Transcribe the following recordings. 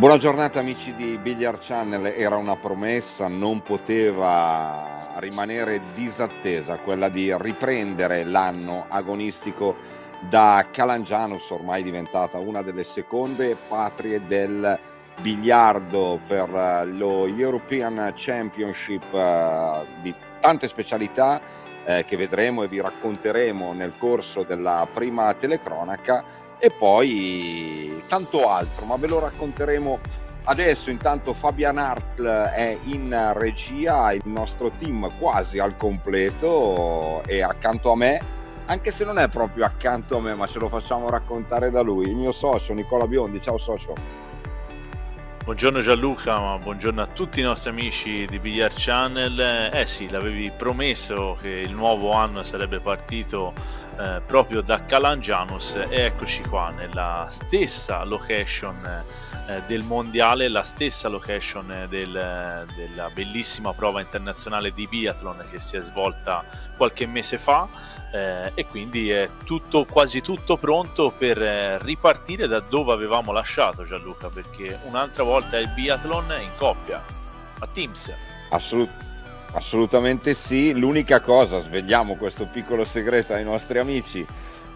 buona giornata amici di Billiard Channel, era una promessa, non poteva rimanere disattesa quella di riprendere l'anno agonistico da Calangianus, ormai diventata una delle seconde patrie del biliardo per lo European Championship eh, di tante specialità eh, che vedremo e vi racconteremo nel corso della prima telecronaca e poi tanto altro, ma ve lo racconteremo Adesso intanto Fabian Hartl è in regia, il nostro team quasi al completo e accanto a me, anche se non è proprio accanto a me, ma ce lo facciamo raccontare da lui, il mio socio Nicola Biondi. Ciao socio. Buongiorno Gianluca, ma buongiorno a tutti i nostri amici di Billiard Channel. Eh sì, l'avevi promesso che il nuovo anno sarebbe partito eh, proprio da Calangianus e eccoci qua nella stessa location eh, del mondiale, la stessa location eh, del, eh, della bellissima prova internazionale di biathlon che si è svolta qualche mese fa eh, e quindi è tutto, quasi tutto pronto per ripartire da dove avevamo lasciato Gianluca perché un'altra volta è il biathlon in coppia a Teams. Assolutamente Assolutamente sì, l'unica cosa, svegliamo questo piccolo segreto ai nostri amici,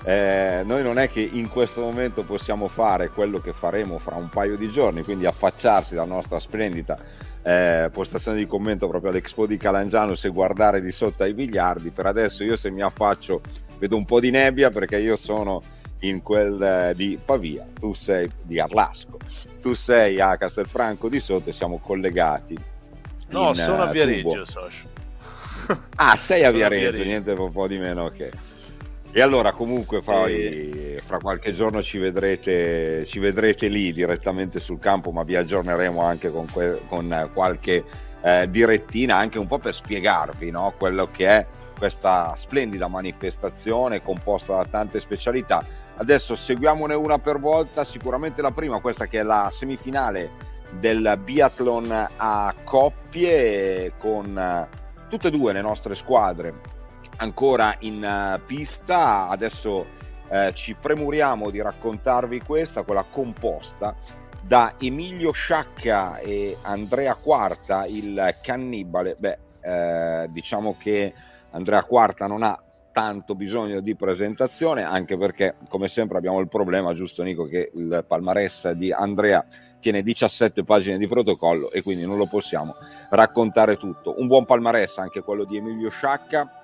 eh, noi non è che in questo momento possiamo fare quello che faremo fra un paio di giorni, quindi affacciarsi alla nostra splendida eh, postazione di commento proprio all'Expo di Calangiano se guardare di sotto ai biliardi. Per adesso io se mi affaccio vedo un po' di nebbia perché io sono in quel eh, di Pavia, tu sei di Arlasco, tu sei a Castelfranco di sotto e siamo collegati No, in, sono a eh, Viareggio, Sasha. ah, sei a Viareggio, a Viareggio, niente un po' di meno che... E allora comunque poi, fra qualche giorno ci vedrete, ci vedrete, lì direttamente sul campo, ma vi aggiorneremo anche con, que- con eh, qualche eh, direttina, anche un po' per spiegarvi no? quello che è questa splendida manifestazione composta da tante specialità. Adesso seguiamone una per volta, sicuramente la prima, questa che è la semifinale del biathlon a coppie con eh, tutte e due le nostre squadre ancora in eh, pista. Adesso eh, ci premuriamo di raccontarvi questa, quella composta da Emilio Sciacca e Andrea Quarta, il cannibale. Beh, eh, diciamo che Andrea Quarta non ha tanto bisogno di presentazione, anche perché come sempre abbiamo il problema, giusto Nico, che il palmarès di Andrea tiene 17 pagine di protocollo e quindi non lo possiamo raccontare tutto. Un buon palmarès anche quello di Emilio Sciacca,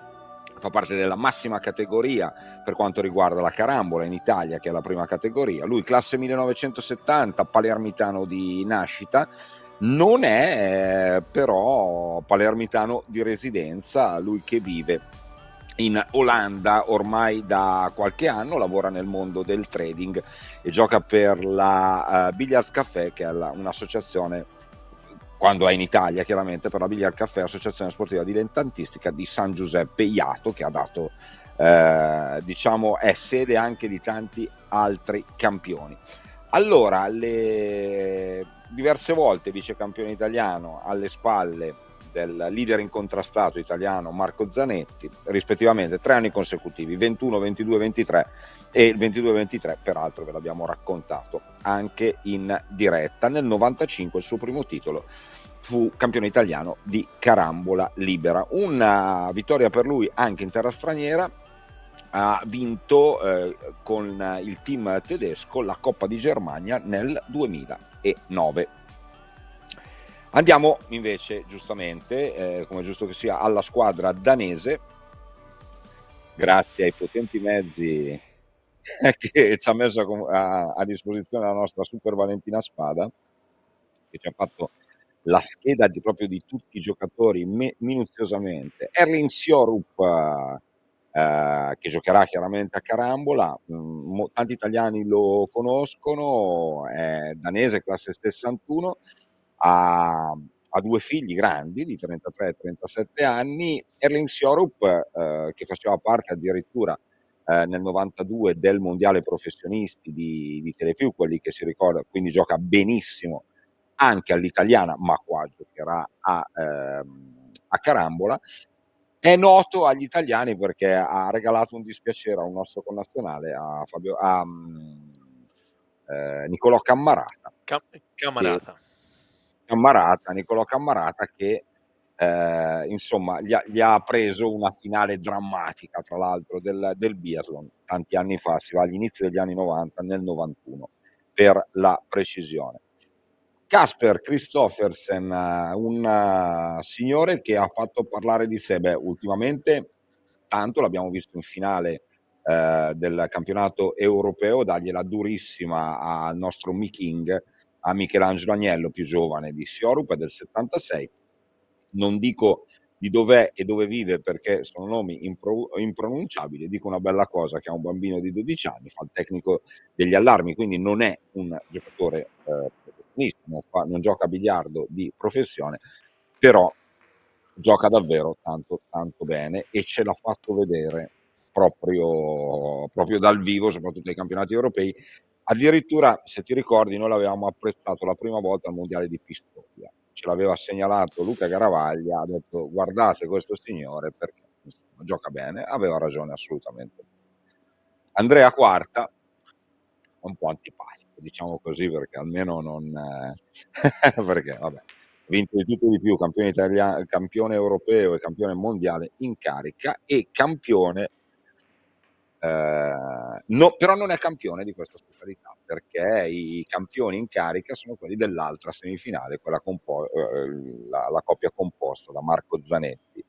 fa parte della massima categoria per quanto riguarda la carambola in Italia, che è la prima categoria. Lui, classe 1970, palermitano di nascita, non è eh, però palermitano di residenza, lui che vive in Olanda ormai da qualche anno, lavora nel mondo del trading e gioca per la uh, Billiards Café, che è la, un'associazione, quando è in Italia chiaramente, per la Billiards Café, associazione sportiva dilettantistica di San Giuseppe Iato, che ha dato, eh, diciamo, è sede anche di tanti altri campioni. Allora, le diverse volte vice campione italiano alle spalle del leader incontrastato italiano Marco Zanetti, rispettivamente tre anni consecutivi, 21, 22, 23 e il 22, 23 peraltro ve l'abbiamo raccontato anche in diretta. Nel 95 il suo primo titolo fu campione italiano di carambola libera, una vittoria per lui anche in terra straniera ha vinto eh, con il team tedesco la Coppa di Germania nel 2009. Andiamo invece, giustamente, eh, come giusto che sia, alla squadra danese, grazie ai potenti mezzi che ci ha messo a, a disposizione la nostra super Valentina Spada, che ci ha fatto la scheda di, proprio di tutti i giocatori me, minuziosamente. Erling Siorup, eh, eh, che giocherà chiaramente a Carambola, mm, tanti italiani lo conoscono, è danese, classe 61, ha, ha due figli grandi di 33 e 37 anni, Erling Siorup eh, che faceva parte addirittura eh, nel 92 del mondiale professionisti di, di Telepiù, quelli che si ricorda, quindi gioca benissimo anche all'italiana, ma qua giocherà a, ehm, a Carambola, è noto agli italiani perché ha regalato un dispiacere a un nostro connazionale, a, Fabio, a, mm, eh, Nicolò Cammarata. Cam- Cammarata. Che, Cammarata, Nicolò Cammarata che eh, insomma gli ha, gli ha, preso una finale drammatica tra l'altro del, del Biathlon tanti anni fa, si va all'inizio degli anni 90, nel 91 per la precisione. Casper Christoffersen, eh, un eh, signore che ha fatto parlare di sé, beh, ultimamente tanto l'abbiamo visto in finale eh, del campionato europeo, dargliela durissima al nostro Miking, a Michelangelo Agnello, più giovane di Siorup, del 76. Non dico di dov'è e dove vive perché sono nomi impronunciabili. Dico una bella cosa che ha un bambino di 12 anni, fa il tecnico degli allarmi, quindi non è un giocatore eh, professionista, non, non gioca a biliardo di professione, però gioca davvero tanto tanto bene e ce l'ha fatto vedere proprio, proprio, dal vivo, soprattutto ai campionati europei, Addirittura, se ti ricordi, noi l'avevamo apprezzato la prima volta al Mondiale di Pistoia. Ce l'aveva segnalato Luca Garavaglia, ha detto guardate questo signore perché insomma, gioca bene, aveva ragione assolutamente. Andrea Quarta, un po' antipatico, diciamo così, perché almeno non... Eh, perché, vabbè, vinto di tutto di più, campione, italiano, campione europeo e campione mondiale in carica e campione Ehm, no, però non è campione di questa specialità perché i campioni in carica sono quelli dell'altra semifinale, quella compo- eh, la, la coppia composta da Marco Zanetti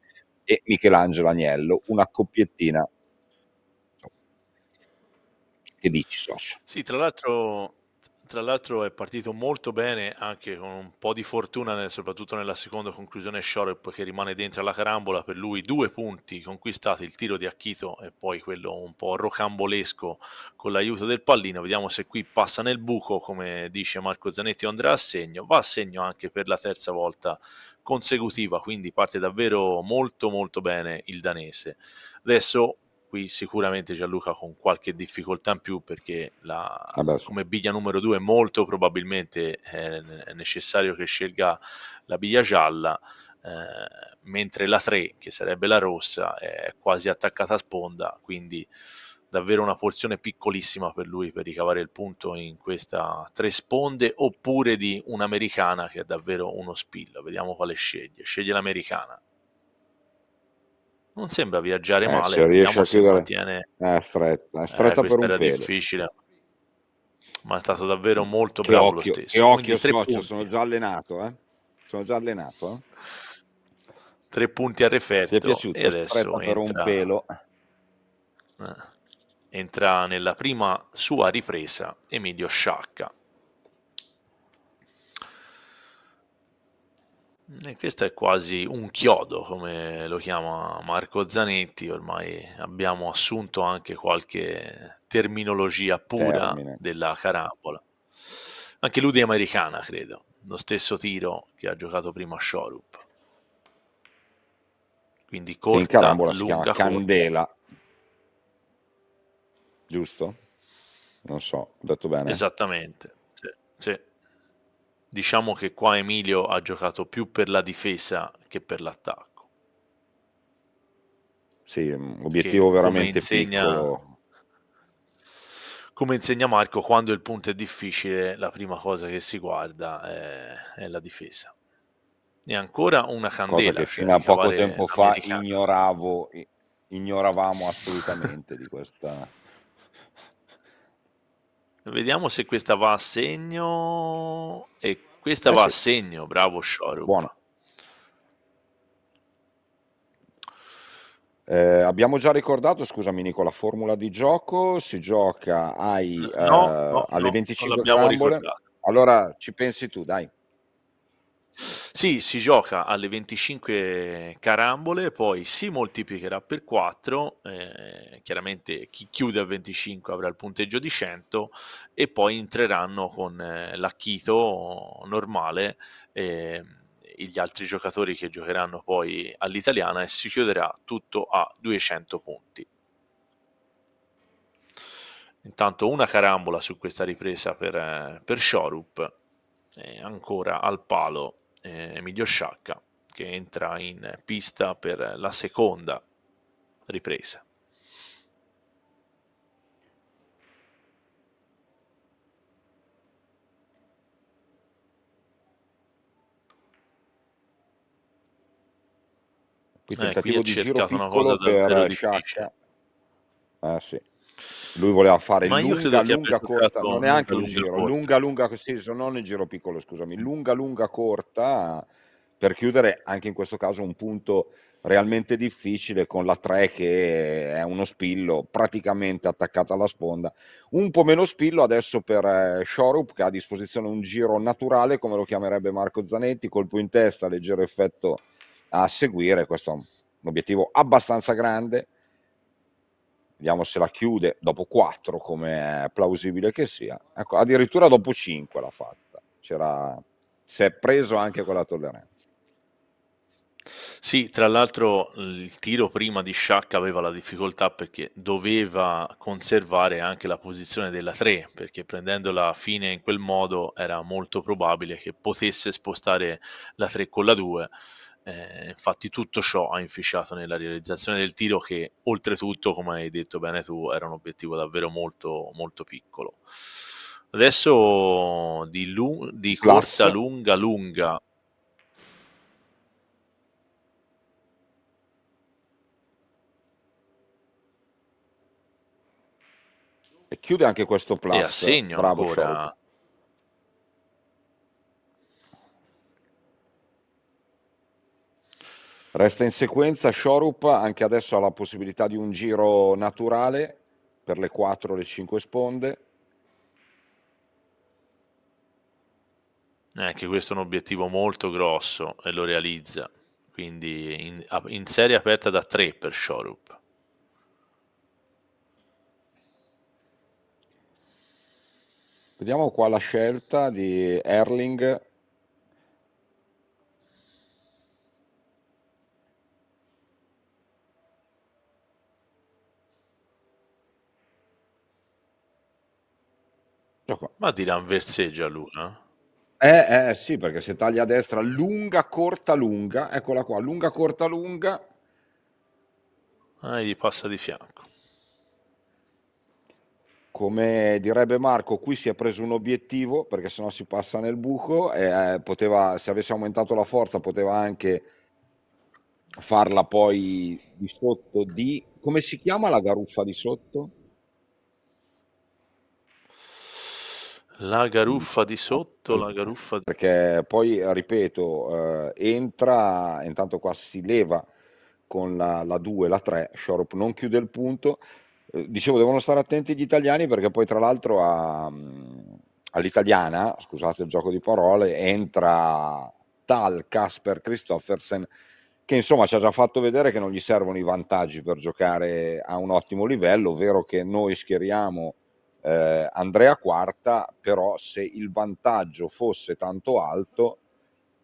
e Michelangelo Agnello, una coppiettina che dici, Sosha? Sì, tra l'altro tra l'altro è partito molto bene anche con un po' di fortuna nel, soprattutto nella seconda conclusione Shorp che rimane dentro alla carambola per lui due punti conquistati il tiro di Achito e poi quello un po' rocambolesco con l'aiuto del pallino vediamo se qui passa nel buco come dice Marco Zanetti andrà a segno va a segno anche per la terza volta consecutiva quindi parte davvero molto molto bene il danese adesso Qui sicuramente Gianluca con qualche difficoltà in più perché la, ah come biglia numero due molto probabilmente è necessario che scelga la biglia gialla, eh, mentre la 3, che sarebbe la rossa, è quasi attaccata a sponda, quindi davvero una porzione piccolissima per lui per ricavare il punto in questa tre sponde oppure di un'americana che è davvero uno spillo. Vediamo quale sceglie. Sceglie l'americana non sembra viaggiare eh, male. Se riesce chiudere, mantiene... Eh, è stretta, eh, stretta eh, per un era pelo. difficile, ma è stato davvero molto che bravo occhio, lo stesso. E occhio, socio, sono già allenato, eh? sono già allenato. Tre punti a referto piaciuto, e adesso entra... per un pelo. Eh, entra nella prima sua ripresa Emilio Sciacca E questo è quasi un chiodo, come lo chiama Marco Zanetti, ormai abbiamo assunto anche qualche terminologia pura Termine. della carambola. Anche lui è americana, credo, lo stesso tiro che ha giocato prima Shorup. Quindi corta, In carambola lunga, candela. Giusto? Non so, ho detto bene. Esattamente. Sì, sì diciamo che qua Emilio ha giocato più per la difesa che per l'attacco. Sì, un obiettivo che, veramente come insegna, piccolo. Come insegna Marco, quando il punto è difficile, la prima cosa che si guarda è, è la difesa. E ancora una candela. Cosa che cioè, fino a poco tempo fa ignoravo, ignoravamo assolutamente di questa Vediamo se questa va a segno. E questa eh va sì. a segno, bravo Shoru. Buona. Eh, abbiamo già ricordato, scusami Nico, la formula di gioco si gioca ai, no, eh, no, alle no, 25 Allora ci pensi tu, dai. Sì, si gioca alle 25 carambole, poi si moltiplicherà per 4, eh, chiaramente chi chiude a 25 avrà il punteggio di 100 e poi entreranno con eh, l'acchito normale eh, gli altri giocatori che giocheranno poi all'italiana e si chiuderà tutto a 200 punti. Intanto una carambola su questa ripresa per, eh, per Shorup, eh, ancora al palo eh, Emilio Sciacca che entra in pista per la seconda ripresa. Il tentativo eh, di giro una cosa davvero difficile. Ah, sì. Lui voleva fare Ma lunga, lunga, corta, non neanche un giro, corta. lunga, lunga, sì, non il giro piccolo, scusami, lunga, lunga, corta, per chiudere anche in questo caso un punto realmente difficile con la 3 che è uno spillo praticamente attaccato alla sponda. Un po' meno spillo adesso per eh, Shorup che ha a disposizione un giro naturale, come lo chiamerebbe Marco Zanetti, colpo in testa, leggero effetto a seguire. Questo è un obiettivo abbastanza grande vediamo se la chiude dopo 4 come è plausibile che sia ecco, addirittura dopo 5 l'ha fatta C'era, si è preso anche quella tolleranza sì, tra l'altro il tiro prima di Shaq aveva la difficoltà perché doveva conservare anche la posizione della 3, perché prendendola a fine in quel modo era molto probabile che potesse spostare la 3 con la 2 eh, infatti tutto ciò ha inficiato nella realizzazione del tiro che oltretutto, come hai detto bene tu, era un obiettivo davvero molto, molto piccolo. Adesso di, lu- di corta, lunga, lunga. E chiude anche questo plus. E assegno Bravo, ancora. Show. Resta in sequenza Shorup, anche adesso ha la possibilità di un giro naturale per le 4 o le 5 sponde. Eh, anche questo è un obiettivo molto grosso e lo realizza, quindi in, in serie aperta da 3 per Shorup. Vediamo qua la scelta di Erling qua. Ma dirà un verseggia Luna? Eh, eh sì, perché se taglia a destra lunga, corta, lunga, eccola qua, lunga, corta, lunga. Ah, gli passa di fianco. Come direbbe Marco, qui si è preso un obiettivo perché sennò si passa nel buco e eh, poteva, se avesse aumentato la forza poteva anche farla poi di sotto di... Come si chiama la garuffa di sotto? La garuffa di sotto, la garuffa di... Perché poi, ripeto, eh, entra, intanto qua si leva con la 2, la 3, Shorop non chiude il punto. Eh, dicevo, devono stare attenti gli italiani perché poi tra l'altro a, mm, all'italiana, scusate il gioco di parole, entra tal Casper Christoffersen che insomma ci ha già fatto vedere che non gli servono i vantaggi per giocare a un ottimo livello, ovvero che noi schieriamo eh, Andrea Quarta, però se il vantaggio fosse tanto alto,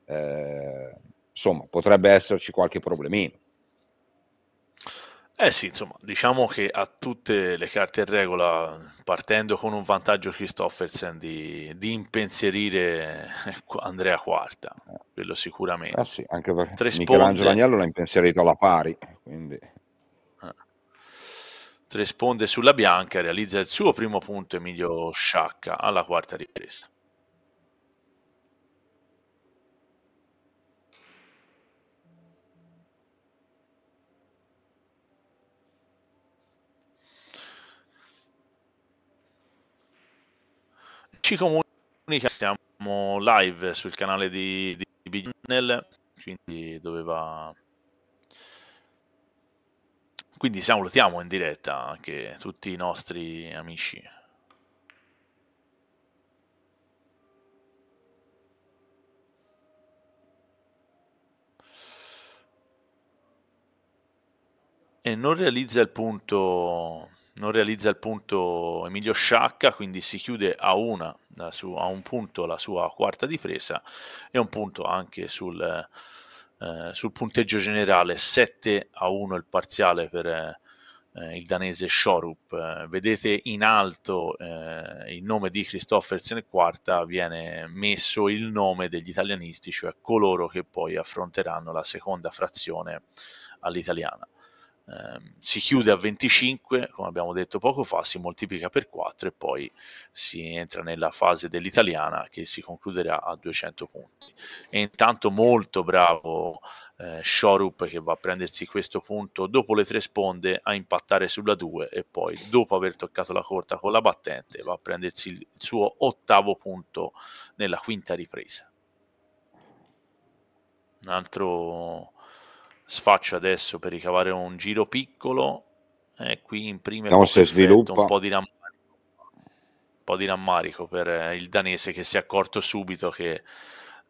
eh, insomma, potrebbe esserci qualche problemino. Eh sì, insomma, diciamo che ha tutte le carte in regola, partendo con un vantaggio Christoffersen di, di impensierire ecco, Andrea Quarta, eh. quello sicuramente. Eh sì, anche perché Michelangelo Agnello l'ha impensierito alla pari, quindi... Tre sponde sulla bianca, realizza il suo primo punto Emilio Sciacca alla quarta ripresa. Ci comunica, siamo live sul canale di, di, Bignel, quindi doveva quindi salutiamo in diretta anche tutti i nostri amici. E non realizza il punto, non realizza il punto Emilio Sciacca, quindi si chiude a, una, su, a un punto la sua quarta difesa e un punto anche sul eh, sul punteggio generale 7 a 1 il parziale per eh, il danese Shorup. Eh, vedete in alto eh, il nome di Christoffersen quarta, viene messo il nome degli italianisti, cioè coloro che poi affronteranno la seconda frazione all'italiana. Ehm, si chiude a 25, come abbiamo detto poco fa, si moltiplica per 4 e poi si entra nella fase dell'italiana che si concluderà a 200 punti. E intanto molto bravo eh, Shorup che va a prendersi questo punto dopo le tre sponde a impattare sulla 2 e poi dopo aver toccato la corta con la battente va a prendersi il suo ottavo punto nella quinta ripresa. Un altro sfaccio adesso per ricavare un giro piccolo e eh, qui imprime no, se effetto, un po' di rammarico po' di rammarico per eh, il danese che si è accorto subito che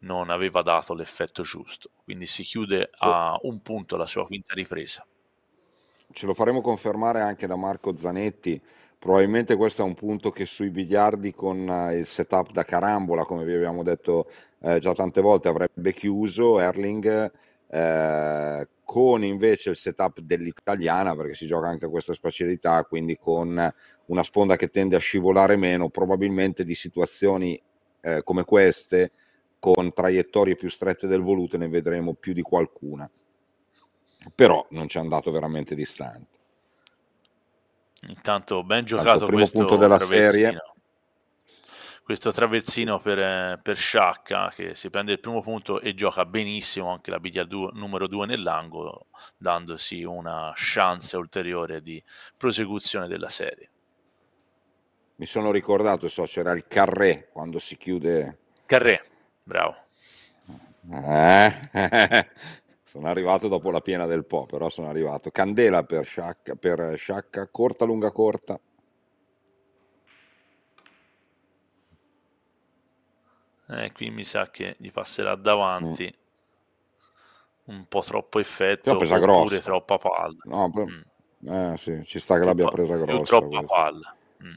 non aveva dato l'effetto giusto. Quindi si chiude a un punto la sua quinta ripresa. Ce lo faremo confermare anche da Marco Zanetti. Probabilmente questo è un punto che sui biliardi con eh, il setup da carambola, come vi abbiamo detto eh, già tante volte, avrebbe chiuso Erling eh, con invece il setup dell'italiana perché si gioca anche a questa spazialità, quindi con una sponda che tende a scivolare meno probabilmente di situazioni eh, come queste con traiettorie più strette del voluto ne vedremo più di qualcuna però non ci è andato veramente distante intanto ben giocato Tanto, primo questo punto della serie questo traversino per, eh, per Sciacca che si prende il primo punto e gioca benissimo anche la biglia du- numero 2 nell'angolo, dandosi una chance ulteriore di prosecuzione della serie. Mi sono ricordato, so, c'era il carré quando si chiude. Carré, bravo. Eh, sono arrivato dopo la piena del po', però sono arrivato. Candela per Sciacca, per Sciacca corta, lunga, corta Eh, qui mi sa che gli passerà mm. davanti mm. un po' troppo effetto oppure troppa palla. No, per... mm. eh, sì, ci sta che l'abbia presa grossa. troppa questa. palla. Mm.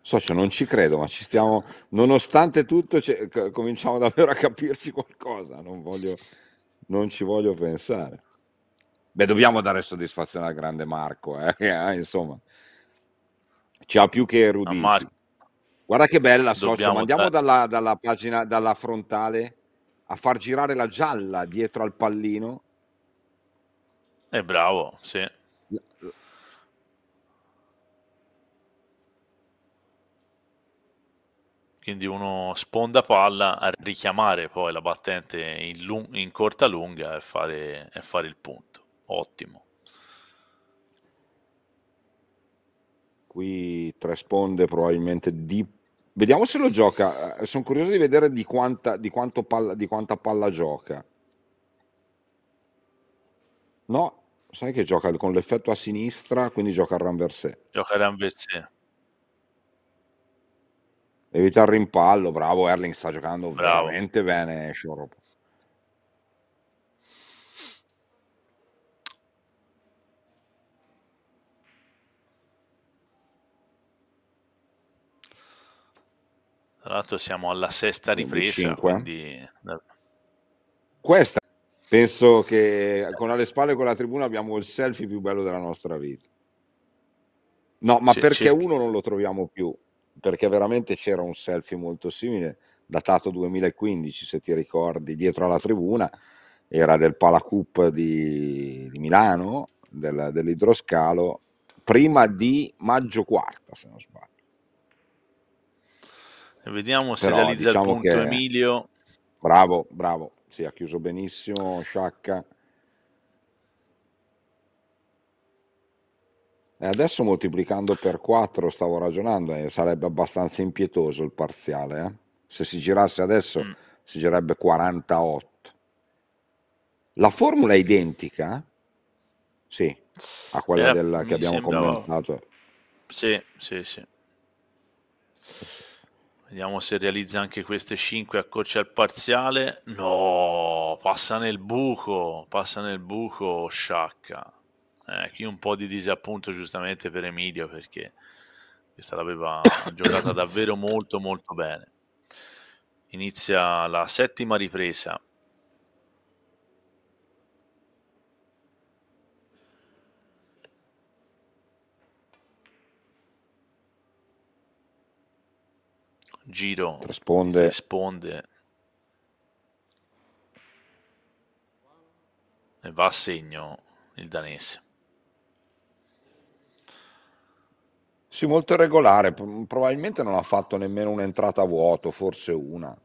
Socio, non ci credo, ma ci stiamo, nonostante tutto, c- cominciamo davvero a capirci qualcosa. Non, voglio, non ci voglio pensare. Beh, dobbiamo dare soddisfazione al grande Marco, eh? eh insomma, ci ha più che erudito. Guarda che bella, socio. Andiamo dalla, dalla, pagina, dalla frontale a far girare la gialla dietro al pallino. È eh, bravo, sì. Quindi uno sponda palla a richiamare poi la battente in, lung- in corta lunga e fare, e fare il punto. Ottimo. qui tre sponde probabilmente di Vediamo se lo gioca. Eh, Sono curioso di vedere di quanta, di palla, di quanta palla gioca. No, sai che gioca con l'effetto a sinistra, quindi gioca al ranversé. Gioca al ranversé. Evita il rimpallo, bravo Erling, sta giocando bravo. veramente bene Shorop. Tra l'altro siamo alla sesta ripresa, quindi... Questa, penso che con alle spalle e con la tribuna abbiamo il selfie più bello della nostra vita. No, ma sì, perché certo. uno non lo troviamo più? Perché veramente c'era un selfie molto simile, datato 2015, se ti ricordi, dietro alla tribuna, era del Palacup di, di Milano, del, dell'idroscalo, prima di maggio quarta, se non sbaglio. Vediamo se Però, realizza diciamo il punto che... Emilio. Bravo, bravo. Sì, ha chiuso benissimo Sciacca. E adesso moltiplicando per 4 stavo ragionando, eh, sarebbe abbastanza impietoso il parziale. Eh? Se si girasse adesso mm. si girerebbe 48. La formula è identica? Sì, a quella eh, del, che abbiamo sembrava... commentato. Sì, sì, sì. Vediamo se realizza anche queste 5 accorcia al parziale. No, passa nel buco, passa nel buco Sciacca. Eh, qui un po' di disappunto giustamente per Emilio perché questa l'aveva giocata davvero molto molto bene. Inizia la settima ripresa. giro risponde. risponde e va a segno il danese. Sì, molto irregolare, probabilmente non ha fatto nemmeno un'entrata a vuoto, forse una.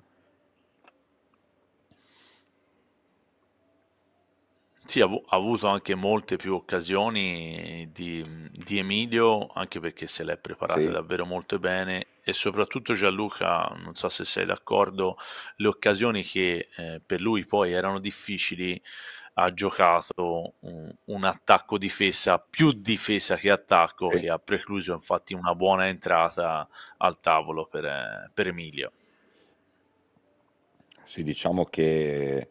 Sì, ha, avuto anche molte più occasioni di, di Emilio, anche perché se l'è preparata Sì, davvero molto bene e soprattutto Gianluca, non so se sei d'accordo, le occasioni che eh, per lui poi erano difficili, ha giocato un, un attacco difesa, più difesa che attacco, che ha precluso infatti una buona entrata al tavolo per, per Emilio. Sì, diciamo che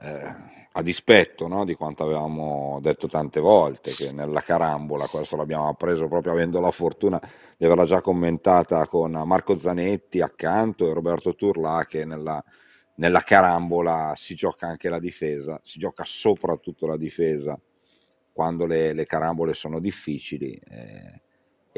eh, a dispetto no, di quanto avevamo detto tante volte, che nella carambola, questo l'abbiamo appreso proprio avendo la fortuna di averla già commentata con Marco Zanetti accanto e Roberto Turla, che nella, nella carambola si gioca anche la difesa, si gioca soprattutto la difesa quando le, le carambole sono difficili. Eh,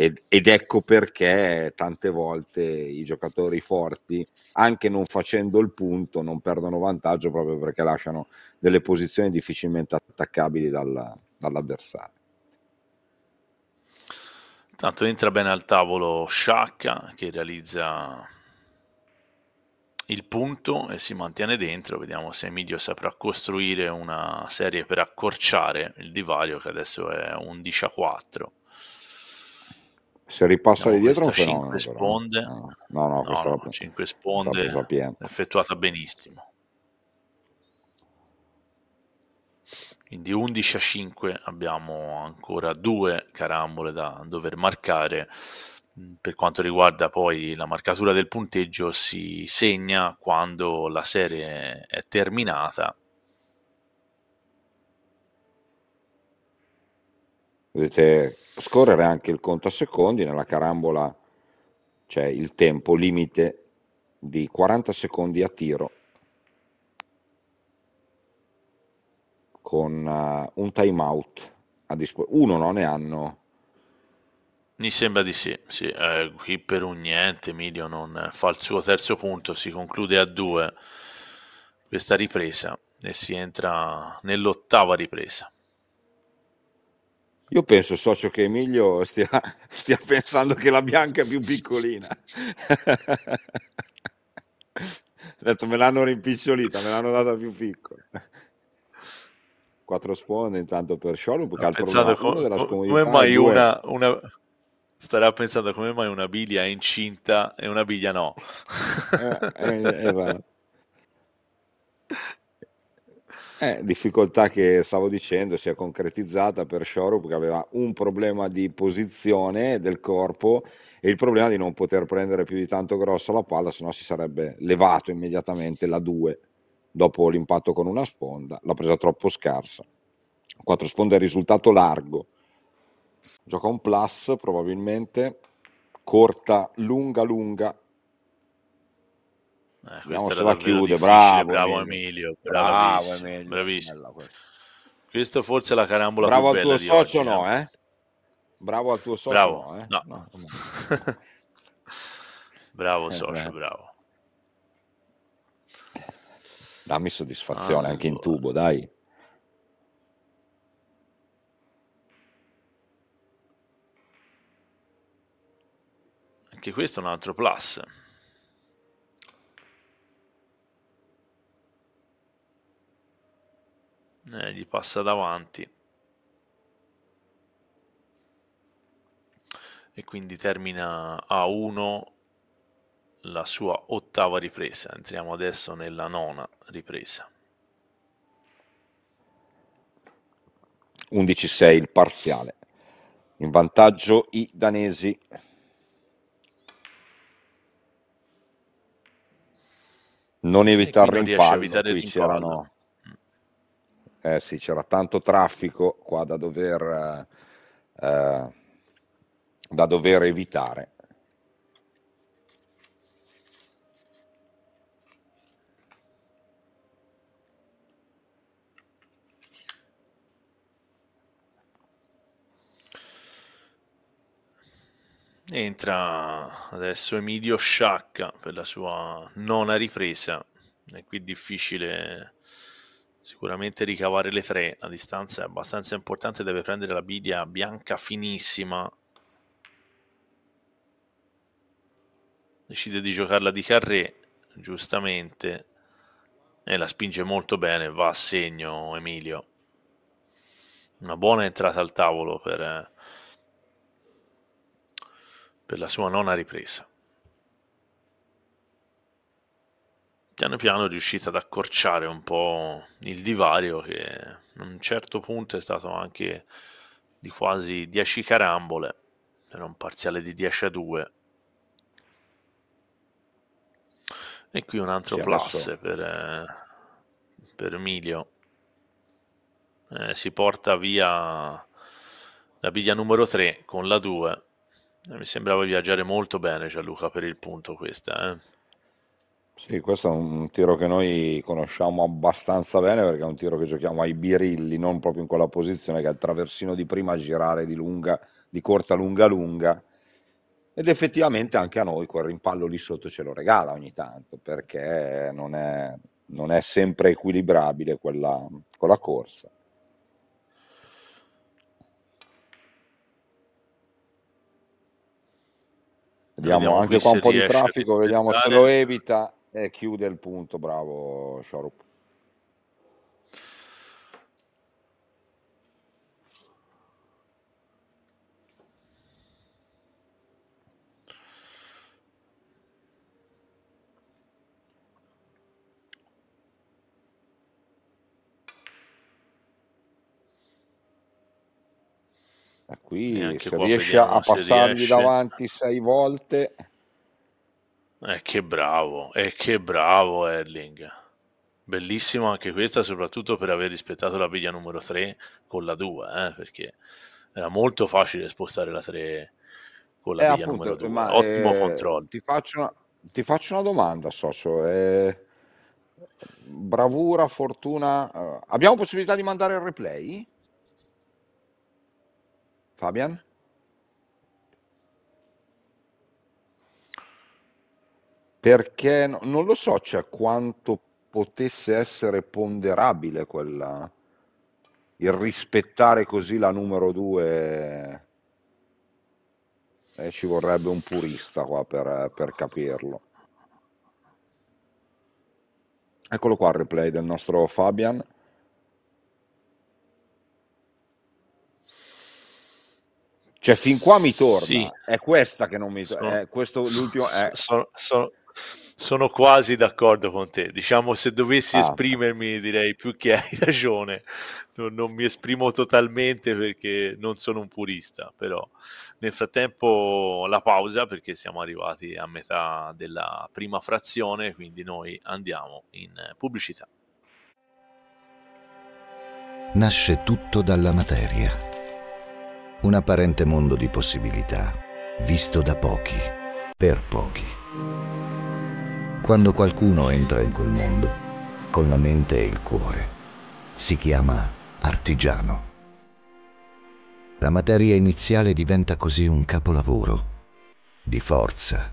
ed, ed, ecco perché tante volte i giocatori forti, anche non facendo il punto, non perdono vantaggio proprio perché lasciano delle posizioni difficilmente attaccabili dalla, dall'avversario. Tanto entra bene al tavolo Sciacca che realizza il punto e si mantiene dentro. Vediamo se Emilio saprà costruire una serie per accorciare il divario che adesso è 11 a 4 se ripassa no, di dietro 5 sponde, no, no, no, questa no, 5 sponde effettuata benissimo quindi 11 a 5 abbiamo ancora due carambole da dover marcare mm, per quanto riguarda poi la marcatura del punteggio si segna quando la serie è terminata vedete scorrere anche il conto a secondi nella carambola c'è il tempo limite di 40 secondi a tiro con uh, un time out a disposizione uno non ne hanno mi sembra di sì, sì. Eh, qui per un niente Emilio non fa il suo terzo punto si conclude a due questa ripresa e si entra nell'ottava ripresa io penso, socio, che Emilio stia, stia pensando che la bianca è più piccolina. detto, me l'hanno rimpicciolita, me l'hanno data più piccola. Quattro sponde intanto per Showroom, perché altro com- come mai una, una, starà pensando come mai una biglia è incinta e una biglia no. eh, eh, eh, eh, difficoltà che stavo dicendo si è concretizzata per Shorup che aveva un problema di posizione del corpo e il problema di non poter prendere più di tanto grossa la palla, se no si sarebbe levato immediatamente la 2 dopo l'impatto con una sponda, l'ha presa troppo scarsa. 4 sponde è risultato largo. Gioca un plus probabilmente, corta, lunga, lunga, eh, Vediamo se la chiude, bravo, bravo Emilio, bravo, bravissimo, Emilio. bravissimo. Questa forse è la carambola bravo più bella di oggi. No, no. Eh. eh? Bravo al tuo socio bravo. no, eh? no. no. bravo eh, socio, bravo. Dammi soddisfazione allora. anche in tubo, dai. Anche questo è un altro plus. eh, gli passa davanti e quindi termina a 1 la sua ottava ripresa entriamo adesso nella nona ripresa 11-6 il parziale in vantaggio i danesi non evitare il rimpallo, evitare qui c'erano eh sì, c'era tanto traffico qua da dover, eh, da dover evitare. Entra adesso Emilio Sciacca per la sua nona ripresa, è qui difficile sicuramente ricavare le tre, la distanza è abbastanza importante, deve prendere la biglia bianca finissima. Decide di giocarla di carré, giustamente, e la spinge molto bene, va a segno Emilio. Una buona entrata al tavolo per, eh, per la sua nona ripresa. piano piano è riuscita ad accorciare un po' il divario che a un certo punto è stato anche di quasi 10 carambole, era un parziale di 10 a 2. E qui un altro plus per, eh, per Emilio. Eh, si porta via la biglia numero 3 con la 2. Eh, mi sembrava viaggiare molto bene Gianluca per il punto questa. Eh. Sì, questo è un tiro che noi conosciamo abbastanza bene perché è un tiro che giochiamo ai birilli, non proprio in quella posizione che è il traversino di prima girare di lunga, di corta lunga lunga. Ed effettivamente anche a noi quel rimpallo lì sotto ce lo regala ogni tanto perché non è, non è sempre equilibrabile quella, quella corsa. Vediamo, vediamo anche qua un po' di traffico, vediamo se lo evita. E chiude il punto, bravo Shorup. qui se riesce a passargli se davanti sei volte eh, che bravo, e eh, che bravo Erling. Bellissimo anche questa, soprattutto per aver rispettato la biglia numero 3 con la 2, eh, perché era molto facile spostare la 3 con la eh, piglia appunto, numero 2. Ma, Ottimo eh, controllo. Ti faccio, una, ti faccio una domanda, Socio. Eh, bravura, fortuna. Eh, abbiamo possibilità di mandare il replay? Fabian? Perché no, non lo so, cioè, quanto potesse essere ponderabile quella, il rispettare così la numero due. Eh, ci vorrebbe un purista qua per, per capirlo. Eccolo qua il replay del nostro Fabian. Cioè, fin qua mi torna. Sì. È questa che non mi torna. Sono, questo l'ultimo. È... Sono, sono, sono quasi d'accordo con te. Diciamo, se dovessi ah. esprimermi, direi più che hai ragione. Non, non, mi esprimo totalmente perché non sono un purista, però nel frattempo la pausa perché siamo arrivati a metà della prima frazione, quindi noi andiamo in pubblicità. Nasce tutto dalla materia. Un apparente mondo di possibilità, visto da pochi, per pochi quando qualcuno entra in quel mondo, con la mente e il cuore. Si chiama artigiano. La materia iniziale diventa così un capolavoro di forza,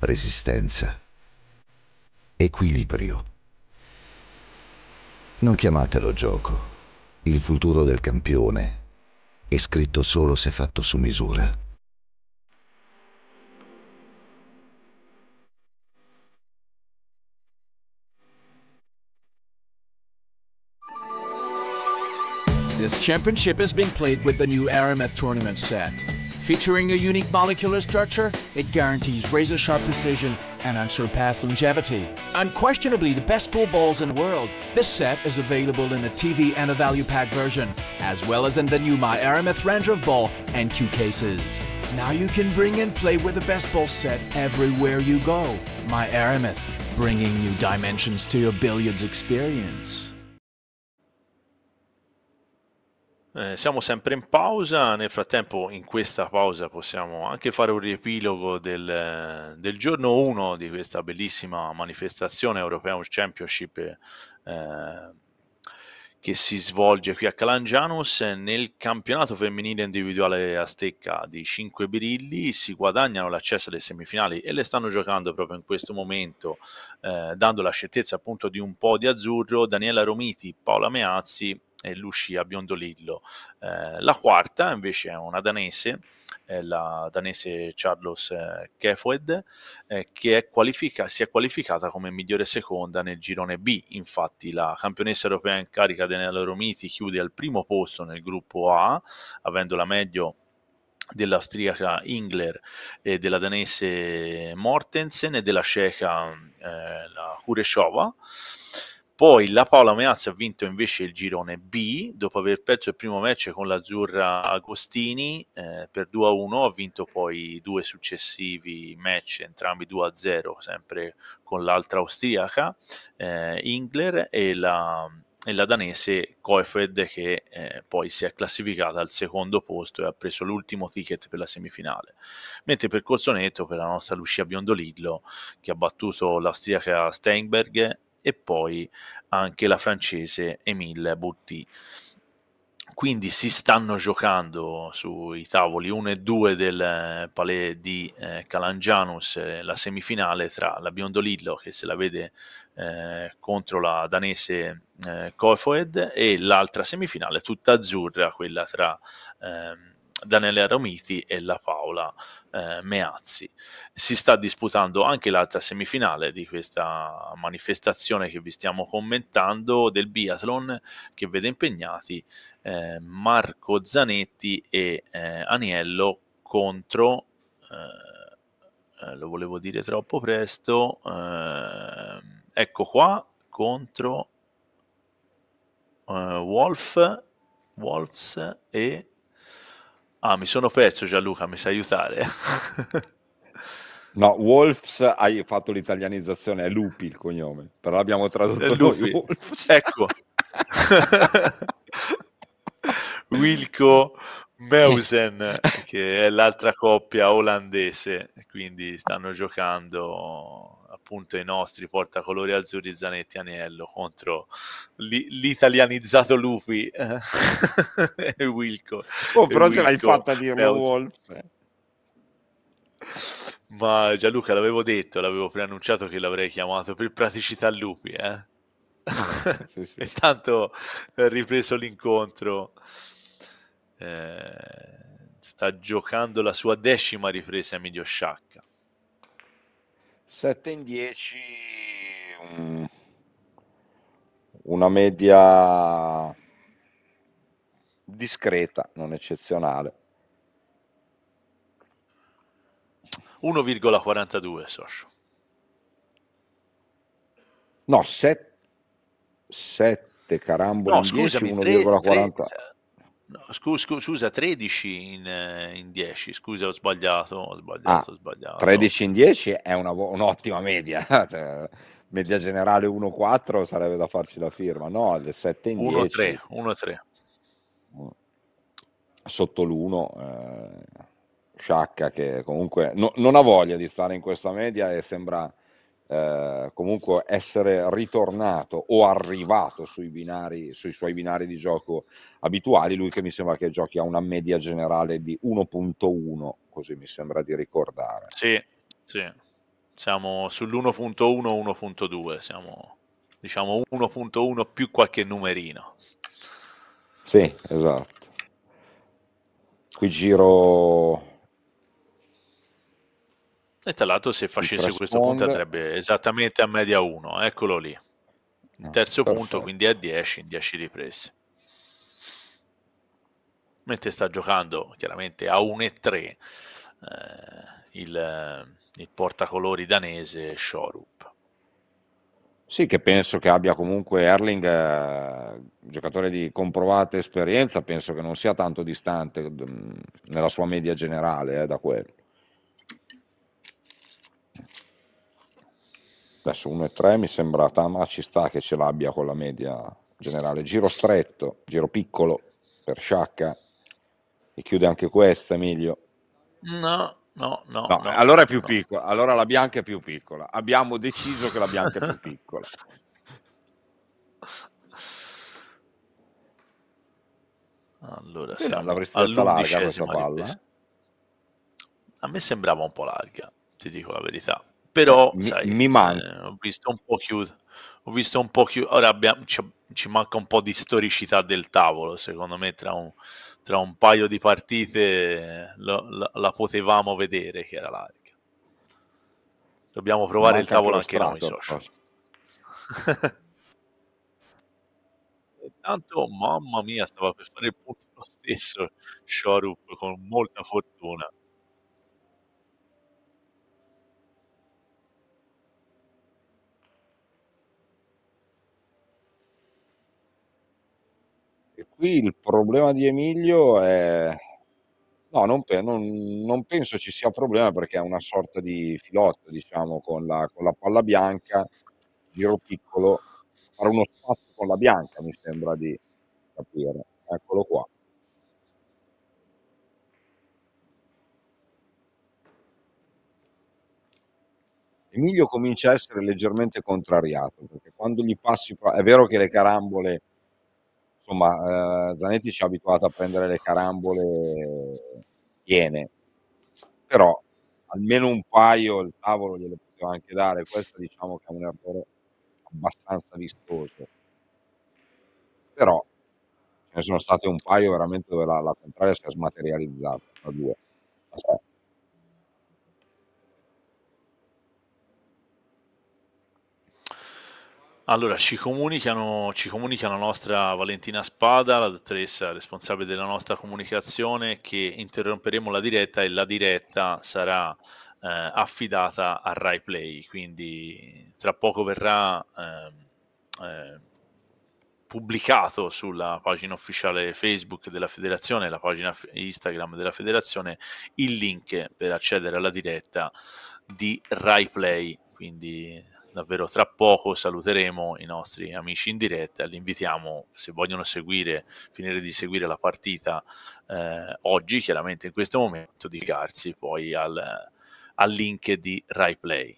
resistenza, equilibrio. Non chiamatelo gioco. Il futuro del campione è scritto solo se fatto su misura. This championship is being played with the new Aramet tournament set. Featuring a unique molecular structure, it guarantees razor-sharp precision and unsurpassed longevity. Unquestionably the best pool balls in the world, this set is available in a TV and a value pack version, as well as in the new My Aramith range of ball and cue cases. Now you can bring and play with the best ball set everywhere you go. My Aramith, bringing new dimensions to your billiards experience. Eh, siamo sempre in pausa, nel frattempo in questa pausa possiamo anche fare un riepilogo del, del giorno 1 di questa bellissima manifestazione European Championship eh, che si svolge qui a Calangianus nel campionato femminile individuale a stecca di 5 birilli si guadagnano l'accesso alle semifinali e le stanno giocando proprio in questo momento eh, dando la certezza appunto di un po' di azzurro Daniela Romiti, Paola Meazzi è Lucia Biondolillo. Eh, la quarta invece è una danese, è la danese Charles eh, Kefoed, eh, che è qualifica- si è qualificata come migliore seconda nel girone B. Infatti la campionessa europea in carica Daniela Romiti chiude al primo posto nel gruppo A, avendo la meglio dell'austriaca Ingler e della danese Mortensen e della ceca eh, la Kureshova poi la Paola Meazza ha vinto invece il girone B, dopo aver perso il primo match con l'Azzurra Agostini eh, per 2-1, ha vinto poi due successivi match, entrambi 2-0, sempre con l'altra austriaca, eh, Ingler, e la, e la danese Koefed che eh, poi si è classificata al secondo posto e ha preso l'ultimo ticket per la semifinale. Mentre per corso netto per la nostra Lucia Biondolillo che ha battuto l'austriaca Steinberg e poi anche la francese Emile Bouty. Quindi si stanno giocando sui tavoli 1 e 2 del eh, Palais di eh, Calangianus eh, la semifinale tra la Biondolillo che se la vede eh, contro la danese eh, Kofoed e l'altra semifinale tutta azzurra, quella tra ehm, Daniele Aromiti e la Paola eh, Meazzi. Si sta disputando anche l'altra semifinale di questa manifestazione che vi stiamo commentando del biathlon che vede impegnati eh, Marco Zanetti e eh, Aniello contro eh, eh, lo volevo dire troppo presto eh, ecco qua contro Wolf Wolfs e Ah, mi sono perso Gianluca, mi sai aiutare? no, Wolfs hai fatto l'italianizzazione, è Lupi il cognome, però l'abbiamo tradotto Lupi. Noi, ecco. Wilco Meusen, che è l'altra coppia olandese, quindi stanno giocando appunto i nostri portacolori azzurri Zanetti Aniello contro li- l'italianizzato Lupi eh, e Wilco. Oh, però Wilco, ce l'hai fatta dire la Wolf. Ma Gianluca l'avevo detto, l'avevo preannunciato che l'avrei chiamato per praticità Lupi, eh? e tanto eh, ripreso l'incontro. Eh, sta giocando la sua decima ripresa Medio Sciacca. 7 in 10, una media discreta, non eccezionale. 1,42 Soscio. No, 7 set, carambola no, scusami, 1,40 scusa, scusa, 13 in, eh, in, 10, scusa ho sbagliato, ho ah, sbagliato, ah, ho sbagliato. 13 in 10 è una, un'ottima media, cioè, media generale 1-4 sarebbe da farci la firma, no, 7 in 1, 10. 3 1-3. Sotto l'1, eh, Sciacca che comunque no, non ha voglia di stare in questa media e sembra eh, comunque essere ritornato o arrivato sui, binari, sui suoi binari di gioco abituali, lui che mi sembra che giochi a una media generale di 1.1, così mi sembra di ricordare. Sì, sì. Siamo sull'1.1, 1.2, siamo diciamo 1.1 più qualche numerino. Sì, esatto. Qui giro e tra l'altro se facesse questo punto andrebbe esattamente a media 1, eccolo lì. Il ah, terzo no, punto quindi a 10 in 10 riprese. Mentre sta giocando chiaramente a 1,3 eh, il, eh, il portacolori danese Shorup. Sì, che penso che abbia comunque Erling, eh, giocatore di comprovata esperienza, penso che non sia tanto distante mh, mm, nella sua media generale eh, da quello. adesso 1,3 mi sembra ma ci sta che ce l'abbia con la media generale. Giro stretto, giro piccolo per Sciacca e chiude anche questa Emilio. No, no, no. no, no allora è più no. piccola, allora la bianca è più piccola. Abbiamo deciso che la bianca è più piccola. Allora, sì, siamo l'avresti detta larga questa palla. Eh. A me sembrava un po' larga, ti dico la verità però mi, sai, mi manca. Eh, ho visto un po' chiuso. Ho visto un po' chiuso. Ora abbiamo, ci, ci, manca un po' di storicità del tavolo, secondo me tra un, tra un paio di partite eh, lo, la, la, potevamo vedere che era larga. Dobbiamo provare manca il tavolo anche, anche noi, social. Intanto, mamma mia, stava per fare il punto lo stesso Shorup con molta fortuna. qui il problema di Emilio è... No, non, pe- non, non penso ci sia problema perché è una sorta di filotto, diciamo, con la, con la palla bianca, giro piccolo, fare uno spazio con la bianca, mi sembra di capire. Eccolo qua. Emilio comincia a essere leggermente contrariato perché quando gli passi, è vero che le carambole insomma, eh, Zanetti ci ha abituato a prendere le carambole piene, però almeno un paio il tavolo gliele poteva anche dare, questo diciamo che è un errore abbastanza vistoso, però ce ne sono state un paio veramente dove la, la contraria si è smaterializzata, la due. Aspetta Allora, ci comunicano, ci comunica la nostra Valentina Spada, la dottoressa responsabile della nostra comunicazione, che interromperemo la diretta e la diretta sarà eh, affidata a Rai Play, quindi tra poco verrà eh, eh, pubblicato sulla pagina ufficiale Facebook della federazione, la pagina Instagram della federazione, il link per accedere alla diretta di Rai Play, quindi davvero tra poco saluteremo i nostri amici in diretta, li invitiamo se vogliono seguire, finire di seguire la partita eh, oggi, chiaramente in questo momento, di caricarsi poi al, al, link di RaiPlay.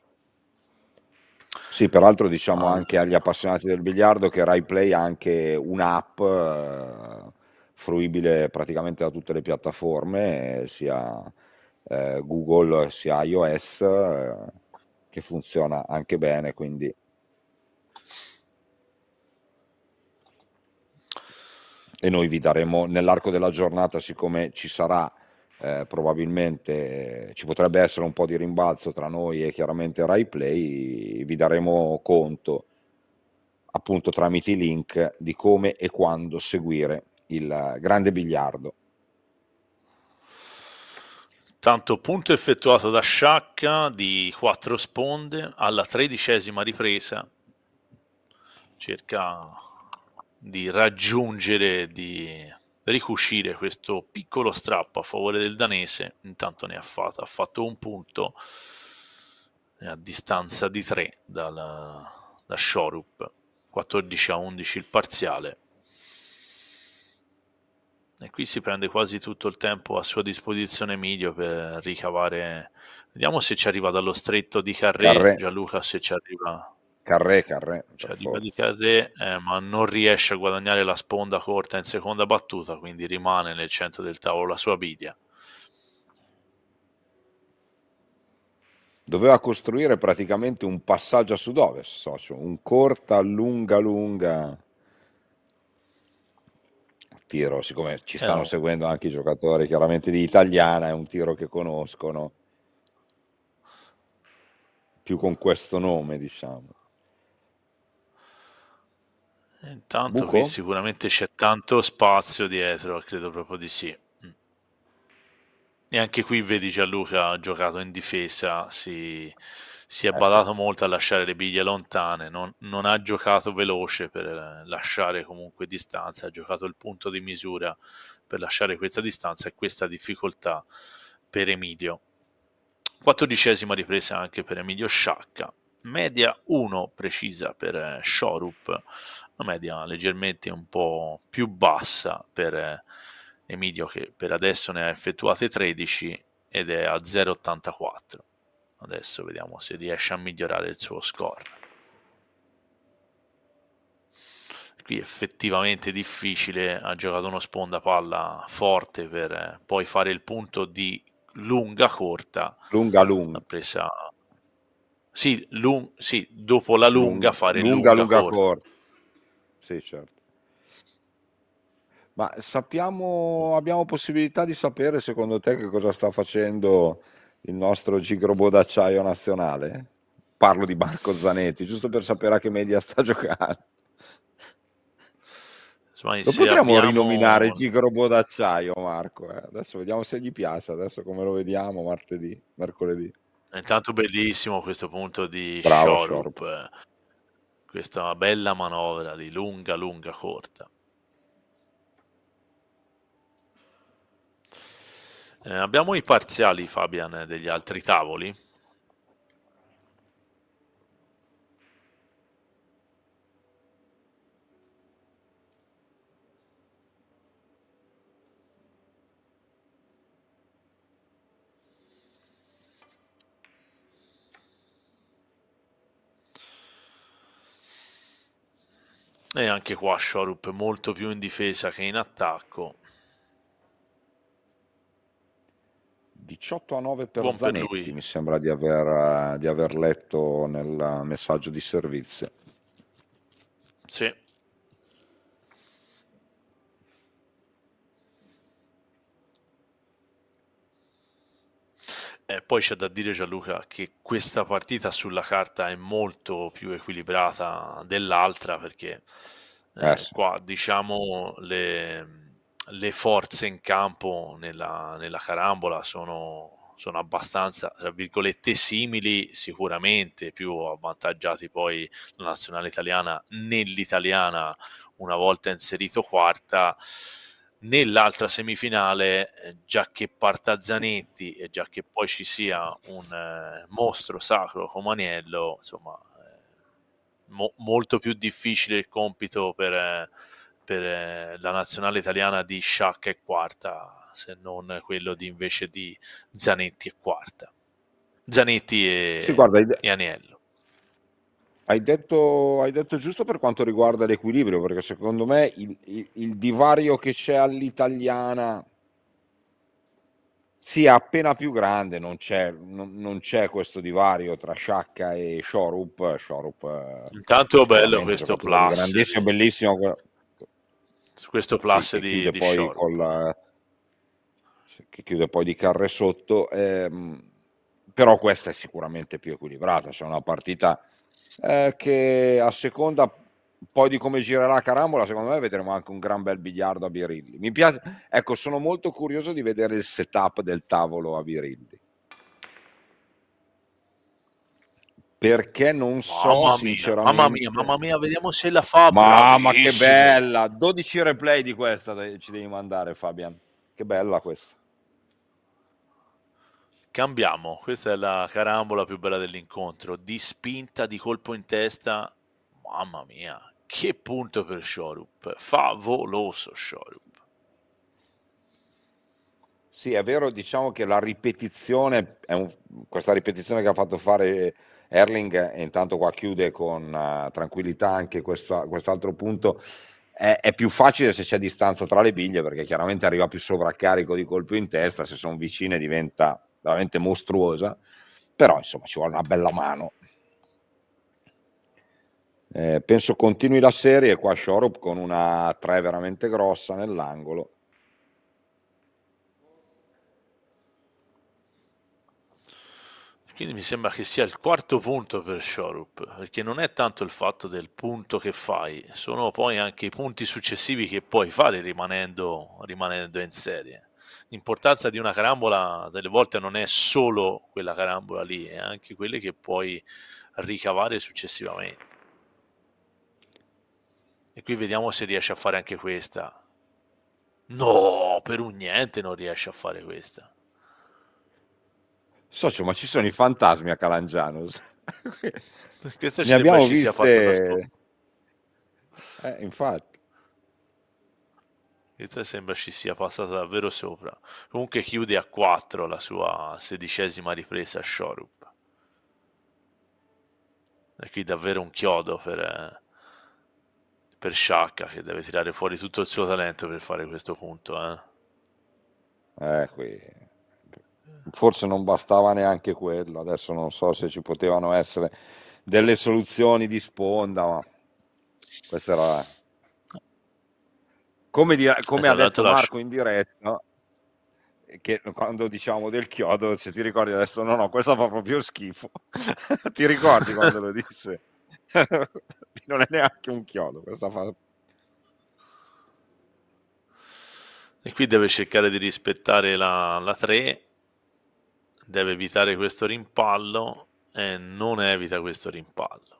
Sì, peraltro diciamo ah. anche agli appassionati del biliardo che RaiPlay ha anche un'app eh, fruibile praticamente da tutte le piattaforme, eh, sia eh, Google sia iOS eh, che funziona anche bene, quindi e noi vi daremo nell'arco della giornata, siccome ci sarà eh, probabilmente, eh, ci potrebbe essere un po' di rimbalzo tra noi e chiaramente Rai Play, vi daremo conto appunto tramite i link di come e quando seguire il eh, grande biliardo. Tanto punto effettuato da Sciacca di quattro sponde alla tredicesima ripresa. Cerca di raggiungere, di ricuscire questo piccolo strappo a favore del danese. Intanto ne ha fatto, ha fatto un punto eh, a distanza di 3 dalla, da Shorup, 14 a 11 il parziale e qui si prende quasi tutto il tempo a sua disposizione Emilio per ricavare vediamo se ci arriva dallo stretto di Carré, Carré. Gianluca se ci arriva Carré, Carré ci arriva di Carré eh, ma non riesce a guadagnare la sponda corta in seconda battuta quindi rimane nel centro del tavolo la sua biglia doveva costruire praticamente un passaggio a sud-ovest, socio, un corta, lunga, lunga tiro, siccome ci eh. stanno eh. seguendo anche i giocatori chiaramente di italiana, è un tiro che conoscono più con questo nome, diciamo. Intanto Buco? qui sicuramente c'è tanto spazio dietro, credo proprio di sì. Mm. E anche qui vedi Gianluca ha giocato in difesa, si... Sì si è eh, badato molto a lasciare le biglie lontane, non, non, ha giocato veloce per eh, lasciare comunque distanza, ha giocato il punto di misura per lasciare questa distanza e questa difficoltà per Emilio. Quattordicesima ripresa anche per Emilio Sciacca, media 1 precisa per eh, Shorup, una media leggermente un po' più bassa per Emilio che per adesso ne ha effettuate 13 ed è a 0,84. Adesso vediamo se riesce a migliorare il suo score. Qui effettivamente difficile, ha giocato uno sponda palla forte per eh, poi fare il punto di lunga corta. Lunga lunga. presa... Sì, lung... sì, dopo la lunga Lung... fare lunga, lunga, lunga corta. corta. Sì, certo. Ma sappiamo, abbiamo possibilità di sapere secondo te che cosa sta facendo il nostro gigrobo d'acciaio nazionale? Parlo di Marco Zanetti, giusto per sapere a che media sta giocando. Insomma, Lo potremmo abbiamo... rinominare gigrobo d'acciaio, Marco. Eh? Adesso vediamo se gli piace, adesso come lo vediamo martedì, mercoledì. È intanto bellissimo questo punto di Bravo, Shorup. Shorup. Eh. Questa bella manovra di lunga, lunga, corta. Eh, abbiamo i parziali, Fabian, degli altri tavoli? E anche qua Shorup molto più in difesa che in attacco. 18 a 9 per Buon Zanetti, per mi sembra di aver, di aver letto nel messaggio di servizio. Sì, Eh, poi c'è da dire Gianluca che questa partita sulla carta è molto più equilibrata dell'altra perché eh, eh qua diciamo le, le forze in campo nella, nella carambola sono, sono, abbastanza, tra virgolette, simili, sicuramente più avvantaggiati poi la nazionale italiana nell'italiana una volta inserito quarta. Nell'altra semifinale, eh, già che parta Zanetti e già che poi ci sia un eh, mostro sacro come Aniello, insomma, eh, mo- molto più difficile il compito per... Eh, per eh, la nazionale italiana di Sciacca e quarta, se non quello di, invece di Zanetti e quarta. Zanetti e, sì, guarda, e Aniello. Hai detto, hai detto, giusto per quanto riguarda l'equilibrio, perché secondo me il, il, il divario che c'è all'italiana sia appena più grande, non c'è, non, non c'è questo divario tra Sciacca e Shorup. Shorup eh, Intanto è bello questo plus. Grandissimo, bellissimo su questo plus che, di, di poi con la, che chiude poi di carre sotto ehm, però questa è sicuramente più equilibrata c'è una partita eh, che a seconda poi di come girerà carambola secondo me vedremo anche un gran bel biliardo a Birilli mi piace ecco sono molto curioso di vedere il setup del tavolo a Birilli perché non so mamma sinceramente. Mia, mamma mia, mamma mia, vediamo se la fa. Mamma che bella! 12 replay di questa ci devi mandare, Fabian. Che bella questa. Cambiamo, questa è la carambola più bella dell'incontro, di spinta, di colpo in testa. Mamma mia, che punto per Shorup, favoloso Shorup. Sì, è vero, diciamo che la ripetizione, un, questa ripetizione che ha fatto fare Erling, intanto qua chiude con uh, tranquillità anche questo, quest'altro punto, è, è, più facile se c'è distanza tra le biglie perché chiaramente arriva più sovraccarico di colpi in testa, se sono vicine diventa veramente mostruosa, però insomma ci vuole una bella mano. Eh, penso continui la serie qua Shorup con una 3 veramente grossa nell'angolo Quindi mi sembra che sia il quarto punto per Shorup, perché non è tanto il fatto del punto che fai, sono poi anche i punti successivi che puoi fare rimanendo, rimanendo in serie. L'importanza di una carambola delle volte non è solo quella carambola lì, è anche quelle che puoi ricavare successivamente. E qui vediamo se riesce a fare anche questa. No, per un niente non riesce a fare questa. Socio, ma ci sono i fantasmi a Calangianos. Questo ne abbiamo viste... sia passato eh, infatti. Questa sembra ci sia passata davvero sopra. Comunque chiude a 4 la sua sedicesima ripresa a Shorup. E qui davvero un chiodo per, eh, per Sciacca che deve tirare fuori tutto il suo talento per fare questo punto. Eh, eh qui forse non bastava neanche quello, adesso non so se ci potevano essere delle soluzioni di sponda, ma questa era... Come, di, come ha esatto, detto Marco in diretta, che quando diciamo del chiodo, se ti ricordi adesso, no, no, questa fa proprio schifo. ti ricordi quando lo disse? non è neanche un chiodo, questa fa... E qui deve cercare di rispettare la, la 3 deve evitare questo rimpallo e non evita questo rimpallo.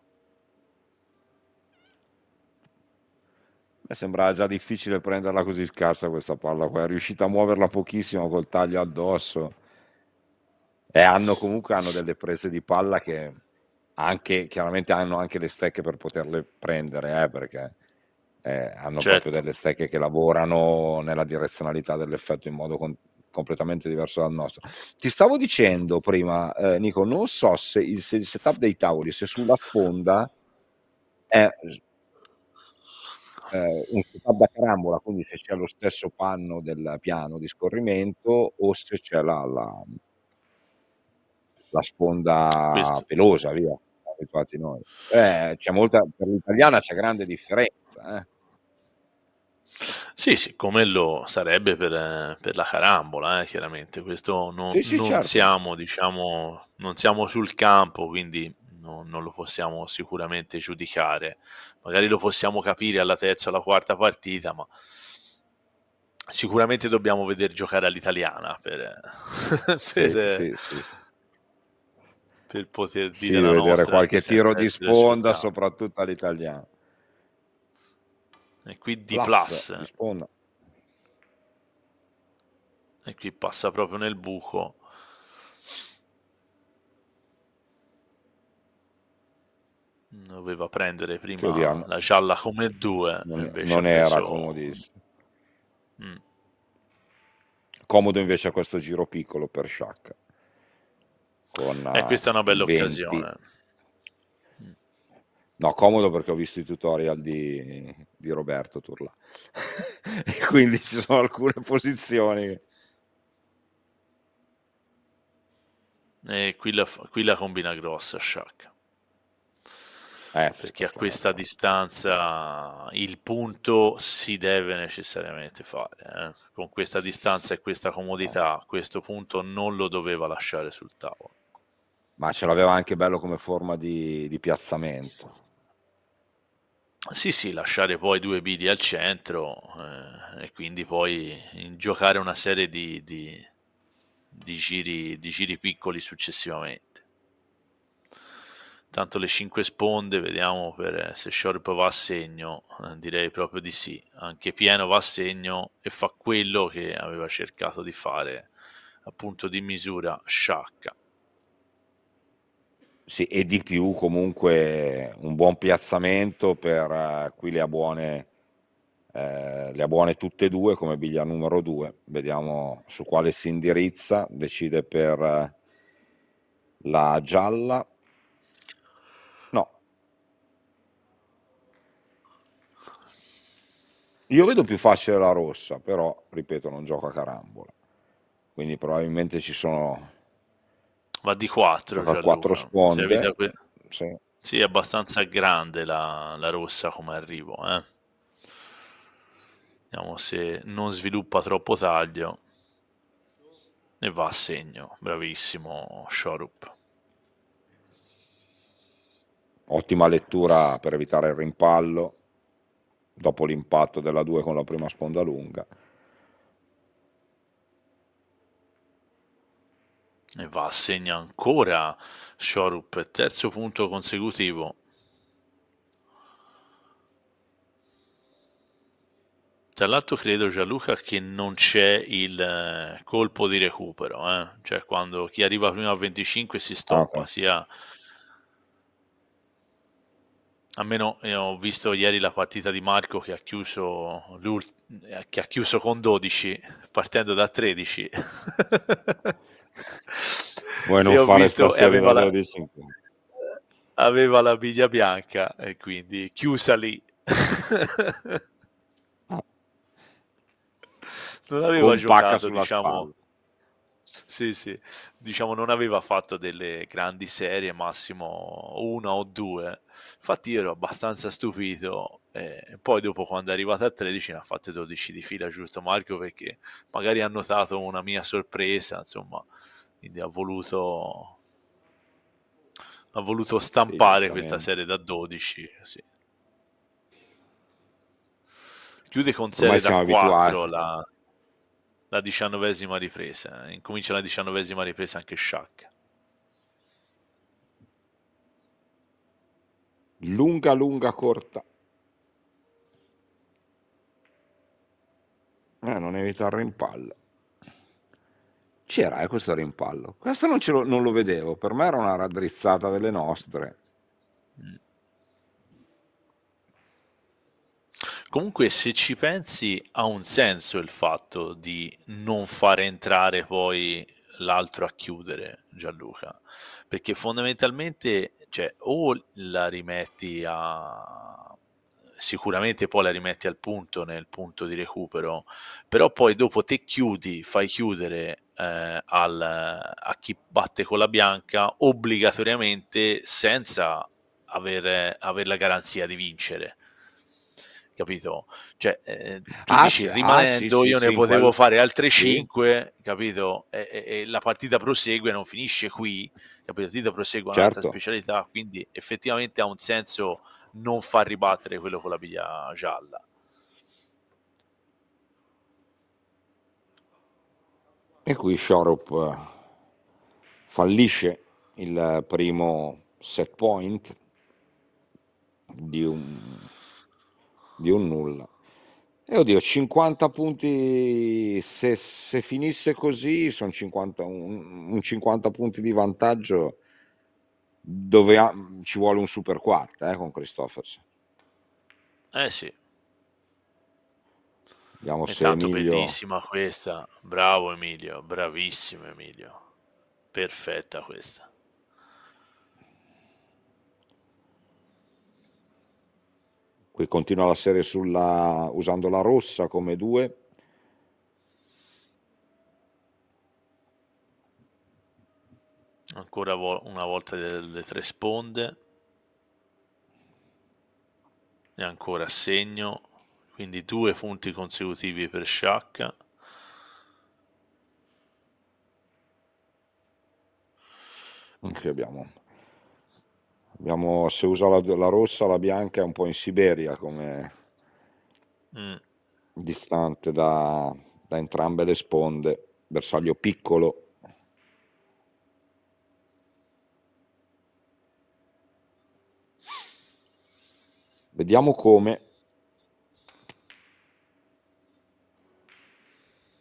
Beh, sembrava già difficile prenderla così scarsa questa palla qua, è riuscita a muoverla pochissimo col taglio addosso. E hanno comunque hanno delle prese di palla che anche, chiaramente hanno anche le stecche per poterle prendere, eh, perché eh, hanno certo. proprio delle stecche che lavorano nella direzionalità dell'effetto in modo con- completamente diverso dal nostro. Ti stavo dicendo prima, eh, Nico, non so se il, setup dei tavoli, se sulla fonda è eh, un setup da carambola, quindi se c'è lo stesso panno del piano di scorrimento o se c'è la, la, la sponda Questo. pelosa, via, abituati noi. Eh, molta, per l'italiana c'è grande differenza. Eh sì, siccome lo sarebbe per, per la carambola, eh, chiaramente, questo non, Sì, sì, non certo. siamo, diciamo, non siamo sul campo, quindi no- non lo possiamo sicuramente giudicare. Magari lo possiamo capire alla terza o alla quarta partita, ma sicuramente dobbiamo vedere giocare all'italiana per, per- sì, sì. Sì, per poter dire la vedere nostra anche qualche tiro di sponda, soprattutto all'italiana. E qui D+. Plus, plus. E qui passa proprio nel buco. Doveva prendere prima Chiudiamo. la gialla come due. Non, non era comodissimo. Mm. Comodo invece a questo giro piccolo per Sciacca. e eh, eh, questa è una bella 20. occasione. No, comodo perché ho visto i tutorial di, di Roberto Turla. e quindi ci sono alcune posizioni. E qui la, qui la combina grossa Shaq. Eh, perché a questa distanza il punto si deve necessariamente fare. Eh? Con questa distanza e questa comodità, questo punto non lo doveva lasciare sul tavolo. Ma ce l'aveva anche bello come forma di, di piazzamento. Sì, sì, lasciare poi due bili al centro eh, e quindi poi giocare una serie di, di, di, giri, di giri piccoli successivamente. Tanto le 5 sponde, vediamo per, eh, se Sharp va a segno, eh, direi proprio di sì. Anche Pieno va a segno e fa quello che aveva cercato di fare, appunto di misura sciacca. Sì, e di più comunque un buon piazzamento per uh, qui le ha buone, eh, le ha buone tutte e due come biglia numero due. Vediamo su quale si indirizza, decide per uh, la gialla. No. Io vedo più facile la rossa, però ripeto non gioca a carambola. Quindi probabilmente ci sono va di 4. Va 4 cioè, sponde. Que... Sì. sì. è abbastanza grande la, la rossa come arrivo. Eh. Vediamo se non sviluppa troppo taglio. E va a segno. Bravissimo Shorup. Ottima lettura per evitare il rimpallo dopo l'impatto della 2 con la prima sponda lunga. e va a segna ancora Shorup, terzo punto consecutivo. Tra l'altro credo Gianluca che non c'è il eh, colpo di recupero, eh? cioè quando chi arriva prima a 25 si stoppa, okay. sia almeno ho visto ieri la partita di Marco che ha chiuso, che ha chiuso con 12 partendo da 13 Vuoi non fare visto, e aveva la, aveva la biglia bianca e quindi chiusa lì. Ah. non aveva giocato, diciamo. Spalla. Sì, sì, diciamo non aveva fatto delle grandi serie, massimo una o due. Infatti io ero abbastanza stupito eh, poi dopo quando è arrivata a 13 ne ha fatte 12 di fila, giusto Marco? Perché magari ha notato una mia sorpresa, insomma, quindi ha voluto, ha voluto stampare sì, questa serie da 12. Sì. Chiude con serie da 4 la, la, diciannovesima ripresa, eh. incomincia la diciannovesima ripresa anche Shaq. Lunga, lunga, corta. Ah, non evita il rimpallo. C'era eh, questo rimpallo. Questo non, lo, non lo vedevo, per me era una raddrizzata delle nostre. Comunque, se ci pensi, ha un senso il fatto di non far entrare poi l'altro a chiudere Gianluca, perché fondamentalmente cioè, o la rimetti a, sicuramente poi la rimetti al punto nel punto di recupero, però poi dopo te chiudi, fai chiudere eh, al, a chi batte con la bianca obbligatoriamente senza avere, aver la garanzia di vincere. Capito? Cioè, eh, tu ah, dici, ah, rimanendo ah, sì, io sì, ne sì, potevo quel... fare altre 5, capito? E, e, e, la partita prosegue, non finisce qui, capito la partita prosegue certo. un'altra specialità, quindi effettivamente ha un senso non far ribattere quello con la biglia gialla. E qui Shorop eh, fallisce il primo set point di un, di un nulla. E oddio, 50 punti, se, se finisse così, sono 50, un, un 50 punti di vantaggio dove ha, ci vuole un super quarto eh, con Christofferson. Eh sì. Vediamo È tanto Emilio... bellissima questa. Bravo Emilio, bravissimo Emilio. Perfetta questa. Qui continua la serie sulla... usando la rossa come due. ancora vo una volta delle tre sponde e ancora segno quindi due punti consecutivi per sciacca che abbiamo abbiamo se usa la, la rossa la bianca è un po' in Siberia come mm. distante da, da entrambe le sponde bersaglio piccolo Vediamo come.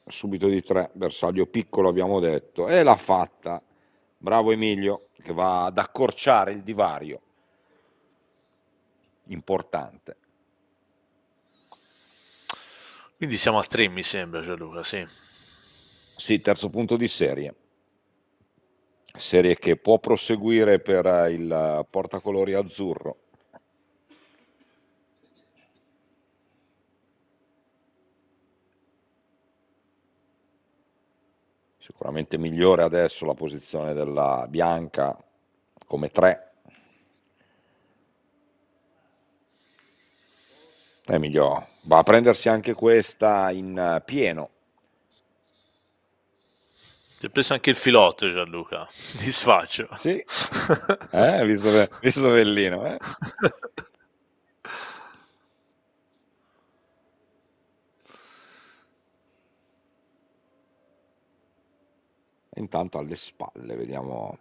Subito di tre, bersaglio piccolo abbiamo detto. E l'ha fatta. Bravo Emilio che va ad accorciare il divario. Importante. Quindi siamo a tre, mi sembra Gianluca, sì. Sì, terzo punto di serie. Serie che può proseguire per il portacolori azzurro sicuramente migliore adesso la posizione della bianca come 3 migliore va a prendersi anche questa in eh, pieno ti ha preso anche il filotto Gianluca disfaccio sì eh, visto, visto Bellino eh? intanto alle spalle vediamo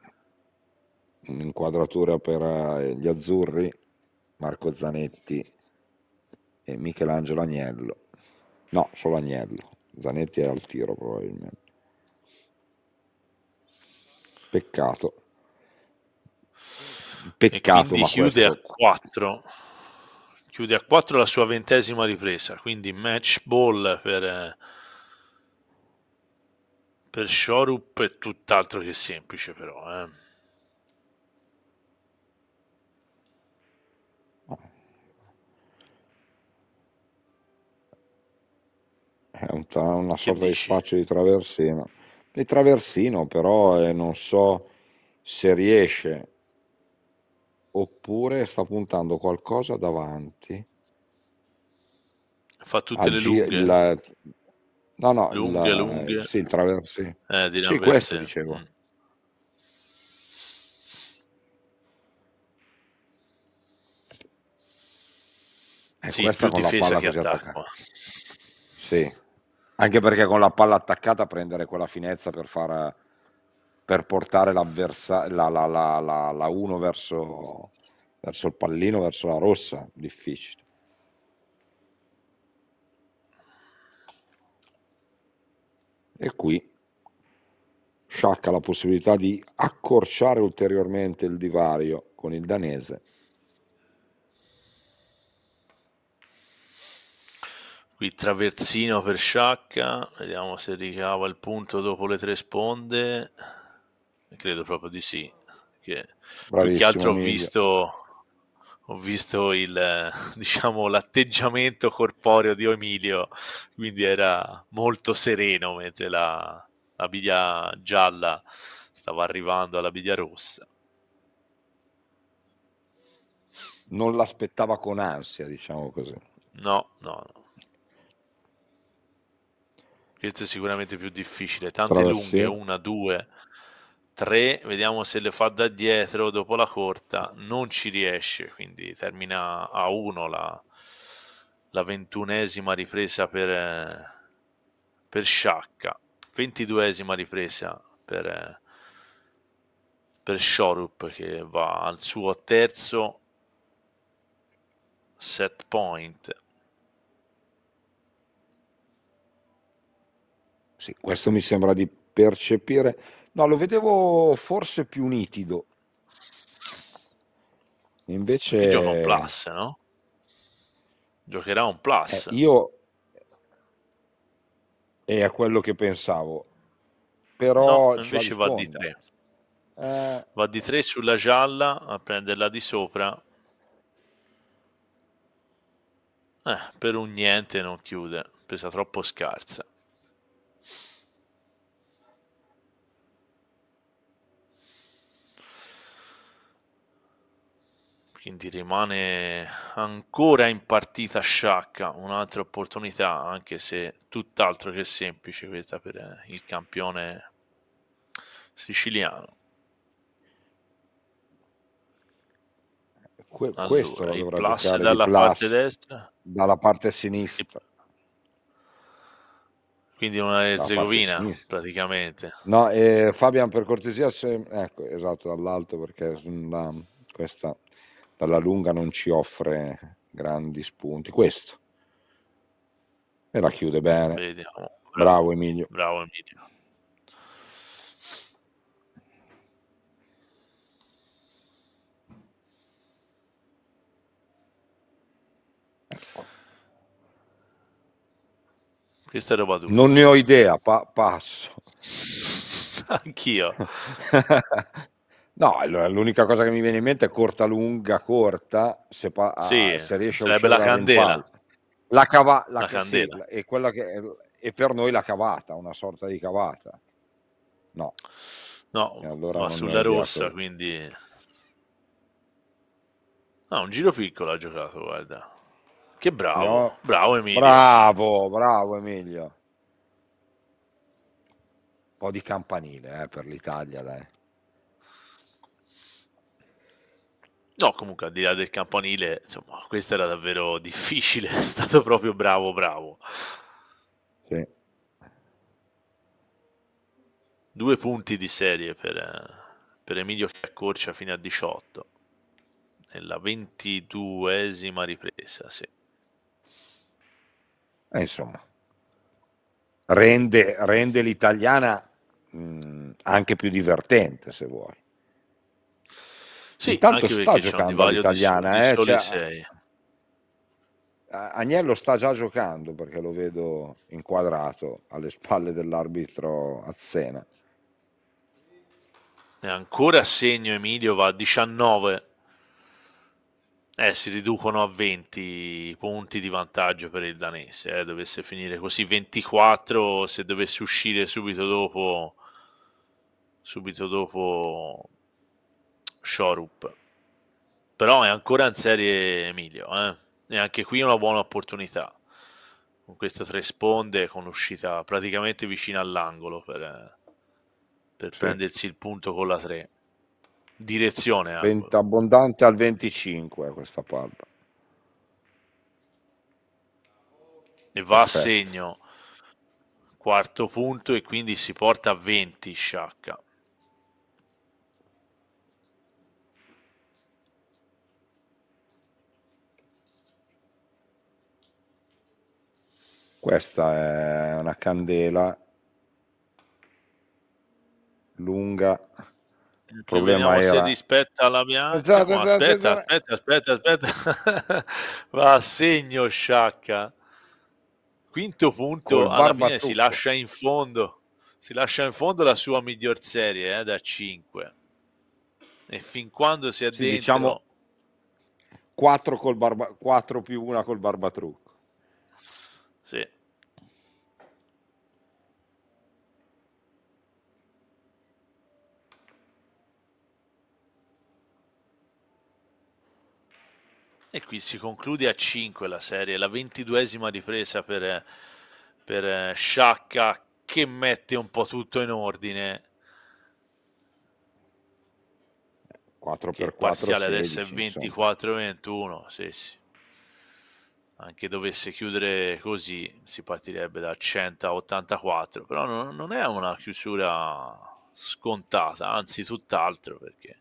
un'inquadratura per eh, gli azzurri Marco Zanetti e Michelangelo Agnello no solo Agnello Zanetti è al tiro probabilmente peccato peccato e chiude questo... a 4 chiude a 4 la sua ventesima ripresa quindi match ball per eh, per Shorup è tutt'altro che semplice però eh. è un ta- una che sorta dici? di spazio di traversino di traversino però eh, non so se riesce oppure sta puntando qualcosa davanti fa tutte le lunghe la, No, no, lunghe, il, eh, lunghe. Sì, il traversi. Eh, di sì, questo sì. dicevo. Mm. Eh, sì, più difesa che attacco. Sì, anche perché con la palla attaccata prendere quella finezza per fare per portare l'avversario la, la, la, la, 1 verso, verso il pallino, verso la rossa, difficile. e qui Sciacca la possibilità di accorciare ulteriormente il divario con il danese. Qui traversino per Sciacca, vediamo se ricava il punto dopo le tre sponde, credo proprio di sì, che più che altro ho visto ho visto il, diciamo, l'atteggiamento corporeo di Emilio, quindi era molto sereno mentre la, la biglia gialla stava arrivando alla biglia rossa. Non l'aspettava con ansia, diciamo così. No, no, no. Questo è sicuramente più difficile. Tante Traversia. lunghe, una, due, 3, vediamo se le fa da dietro dopo la corta, non ci riesce, quindi termina a 1 la, la ventunesima ripresa per, per Sciacca, ventiduesima ripresa per, per Shorup che va al suo terzo set point. Sì, questo mi sembra di percepire No, lo vedevo forse più nitido. Invece... gioca un plus, no? Giocherà un plus. Eh, io... È a quello che pensavo. Però... No, invece va di 3. Eh... Va di 3 sulla gialla a prenderla di sopra. Eh, per un niente non chiude, pesa troppo scarsa. quindi rimane ancora in partita sciacca un'altra opportunità anche se tutt'altro che semplice questa per il campione siciliano que- allora, questo allora, il plus dalla plus, parte destra dalla parte sinistra quindi una Erzegovina praticamente no eh, Fabian per cortesia se... ecco esatto dall'alto perché la, questa alla lunga non ci offre grandi spunti. Questo. E la chiude bene. Vediamo. Bravo Emilio. Bravo Emilio. Questa è roba tua. Non ne ho idea, pa- passo. Anch'io. No, l'unica cosa che mi viene in mente è corta, lunga, corta, se, pa- sì, ah, se riesce a Sarebbe la candela. La, cava- la, la candela. Sì, e, che- è per noi la cavata, una sorta di cavata. No. No, allora ma sulla rossa, idea. quindi... No, un giro piccolo ha giocato, guarda. Che bravo, no. bravo Emilio. Bravo, bravo Emilio. Un po' di campanile eh, per l'Italia, dai. No, comunque al di là del campanile, insomma, questo era davvero difficile, è stato proprio bravo, bravo. Sì. Due punti di serie per, per Emilio che accorcia fino a 18, nella ventiduesima ripresa, sì. Eh, insomma, rende, rende l'italiana mm, anche più divertente se vuoi. Sì, Intanto anche sta giocando all'italiana. Di, eh, di cioè, Agnello sta già giocando perché lo vedo inquadrato alle spalle dell'arbitro Azzena. E ancora a segno Emilio, va a 19. Eh, si riducono a 20 punti di vantaggio per il danese. Eh. Dovesse finire così 24 se dovesse uscire subito dopo, subito dopo Shorup. Però è ancora in Serie Emilio, eh? e anche qui una buona opportunità. Con questa tre sponde, con uscita praticamente vicina all'angolo per, per sì. prendersi il punto con la 3. Direzione. 20, eh. abbondante al 25 questa palla. E va Perfetto. a segno quarto punto e quindi si porta a 20 sciacca Questa è una candela lunga. Il problema era... se rispetta la bianca. Esatto, esatto, aspetta, esatto. aspetta, aspetta, aspetta, Va a segno Sciacca. Quinto punto, Col alla fine si lascia in fondo. Si lascia in fondo la sua miglior serie eh, da 5. E fin quando si è sì, diciamo dentro... Diciamo 4, col barba... 4 più 1 col barbatrucco. Sì. E qui si conclude a 5 la serie, la ventiduesima ripresa per, per Sciacca che mette un po' tutto in ordine. 4 per 4 parziale adesso è 24-21, sì sì anche dovesse chiudere così si partirebbe da 184 però no, non è una chiusura scontata anzi tutt'altro perché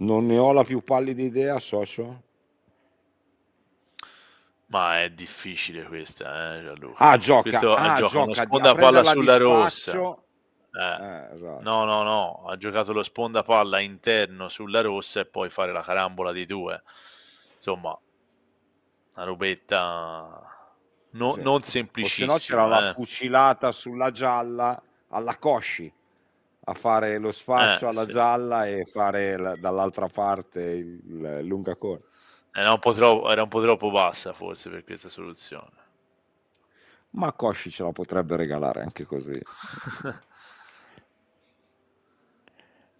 non ne ho la più pallida idea socio ma è difficile questa eh, Gianluca ah gioca, Questo, ah, gioca, una sponda palla sulla rossa eh, eh, esatto. No, no, no, ha giocato lo sponda palla interno sulla rossa e poi fare la carambola di due. Insomma, una robetta no, sì. non semplicissima. se no c'era eh. la fucilata sulla gialla alla Cosci a fare lo sfascio eh, alla sì. gialla e fare la, dall'altra parte il, lunga corsa. Era un, troppo, era un po' troppo bassa forse per questa soluzione. Ma Cosci ce la potrebbe regalare anche così.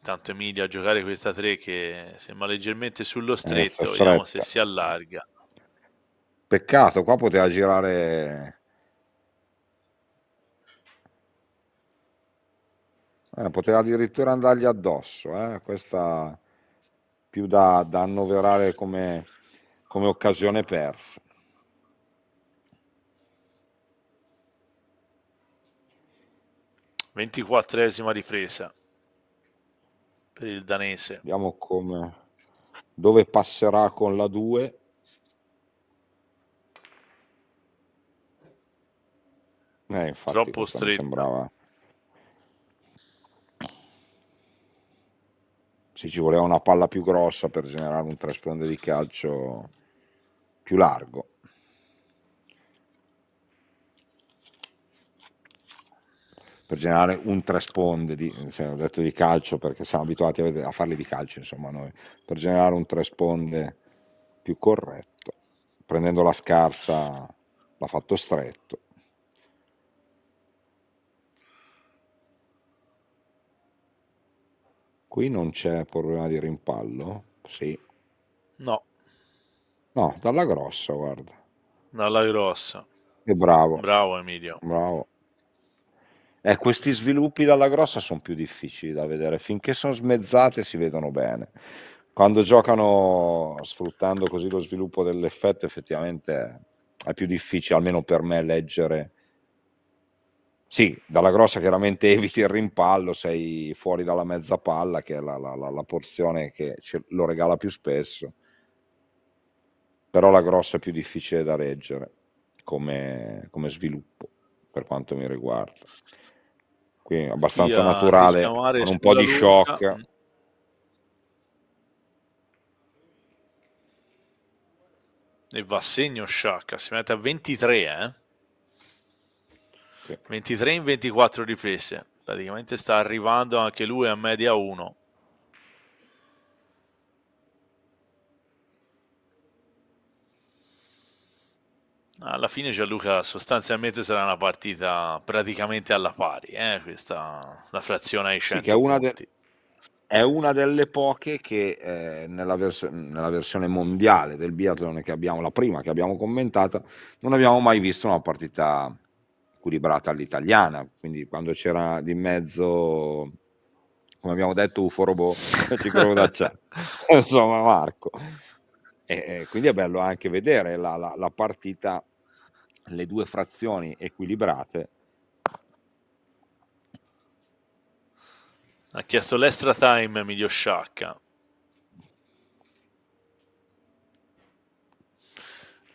Tanto Emilia a giocare questa 3 che sembra leggermente sullo eh, stretto, vediamo se si allarga. Peccato, qua poteva girare... Eh, poteva addirittura andargli addosso, eh? questa più da, da annoverare come, come occasione persa. Ventiquattresima ripresa per il danese. Vediamo come, dove passerà con la 2. Eh, infatti, Troppo stretta. Sembrava... Sì, ci voleva una palla più grossa per generare un trasplante di calcio più largo. per generare un traspond di, ho eh, detto di calcio perché siamo abituati a, a farli di calcio insomma noi, per generare un traspond più corretto, prendendo la scarsa l'ha fatto stretto. Qui non c'è problema di rimpallo? Sì. No. No, dalla grossa, guarda. Dalla grossa. E bravo. Bravo Emilio. Bravo. Eh, questi sviluppi dalla grossa sono più difficili da vedere, finché sono smezzate si vedono bene. Quando giocano sfruttando così lo sviluppo dell'effetto, effettivamente è più difficile, almeno per me, leggere. Sì, dalla grossa chiaramente eviti il rimpallo, sei fuori dalla mezza palla, che è la, la, la, la porzione che ce, lo regala più spesso. Però la grossa è più difficile da leggere come, come sviluppo, per quanto mi riguarda quindi abbastanza naturale, con un po' di lunga. shock. E va a segno Sciacca, si mette a 23, eh? sì. 23 in 24 riprese, praticamente sta arrivando anche lui a media 1. Alla fine Gianluca sostanzialmente sarà una partita praticamente alla pari, eh? questa la frazione ai 100 sì, è una, de- è una delle poche che eh, nella, vers- nella, versione mondiale del biathlon che abbiamo, la prima che abbiamo commentato, non abbiamo mai visto una partita equilibrata all'italiana, quindi quando c'era di mezzo come abbiamo detto UFO robot ci provo da insomma Marco e, e, quindi è bello anche vedere la, la, la partita le due frazioni equilibrate. Ha chiesto l'extra time Emilio Sciacca.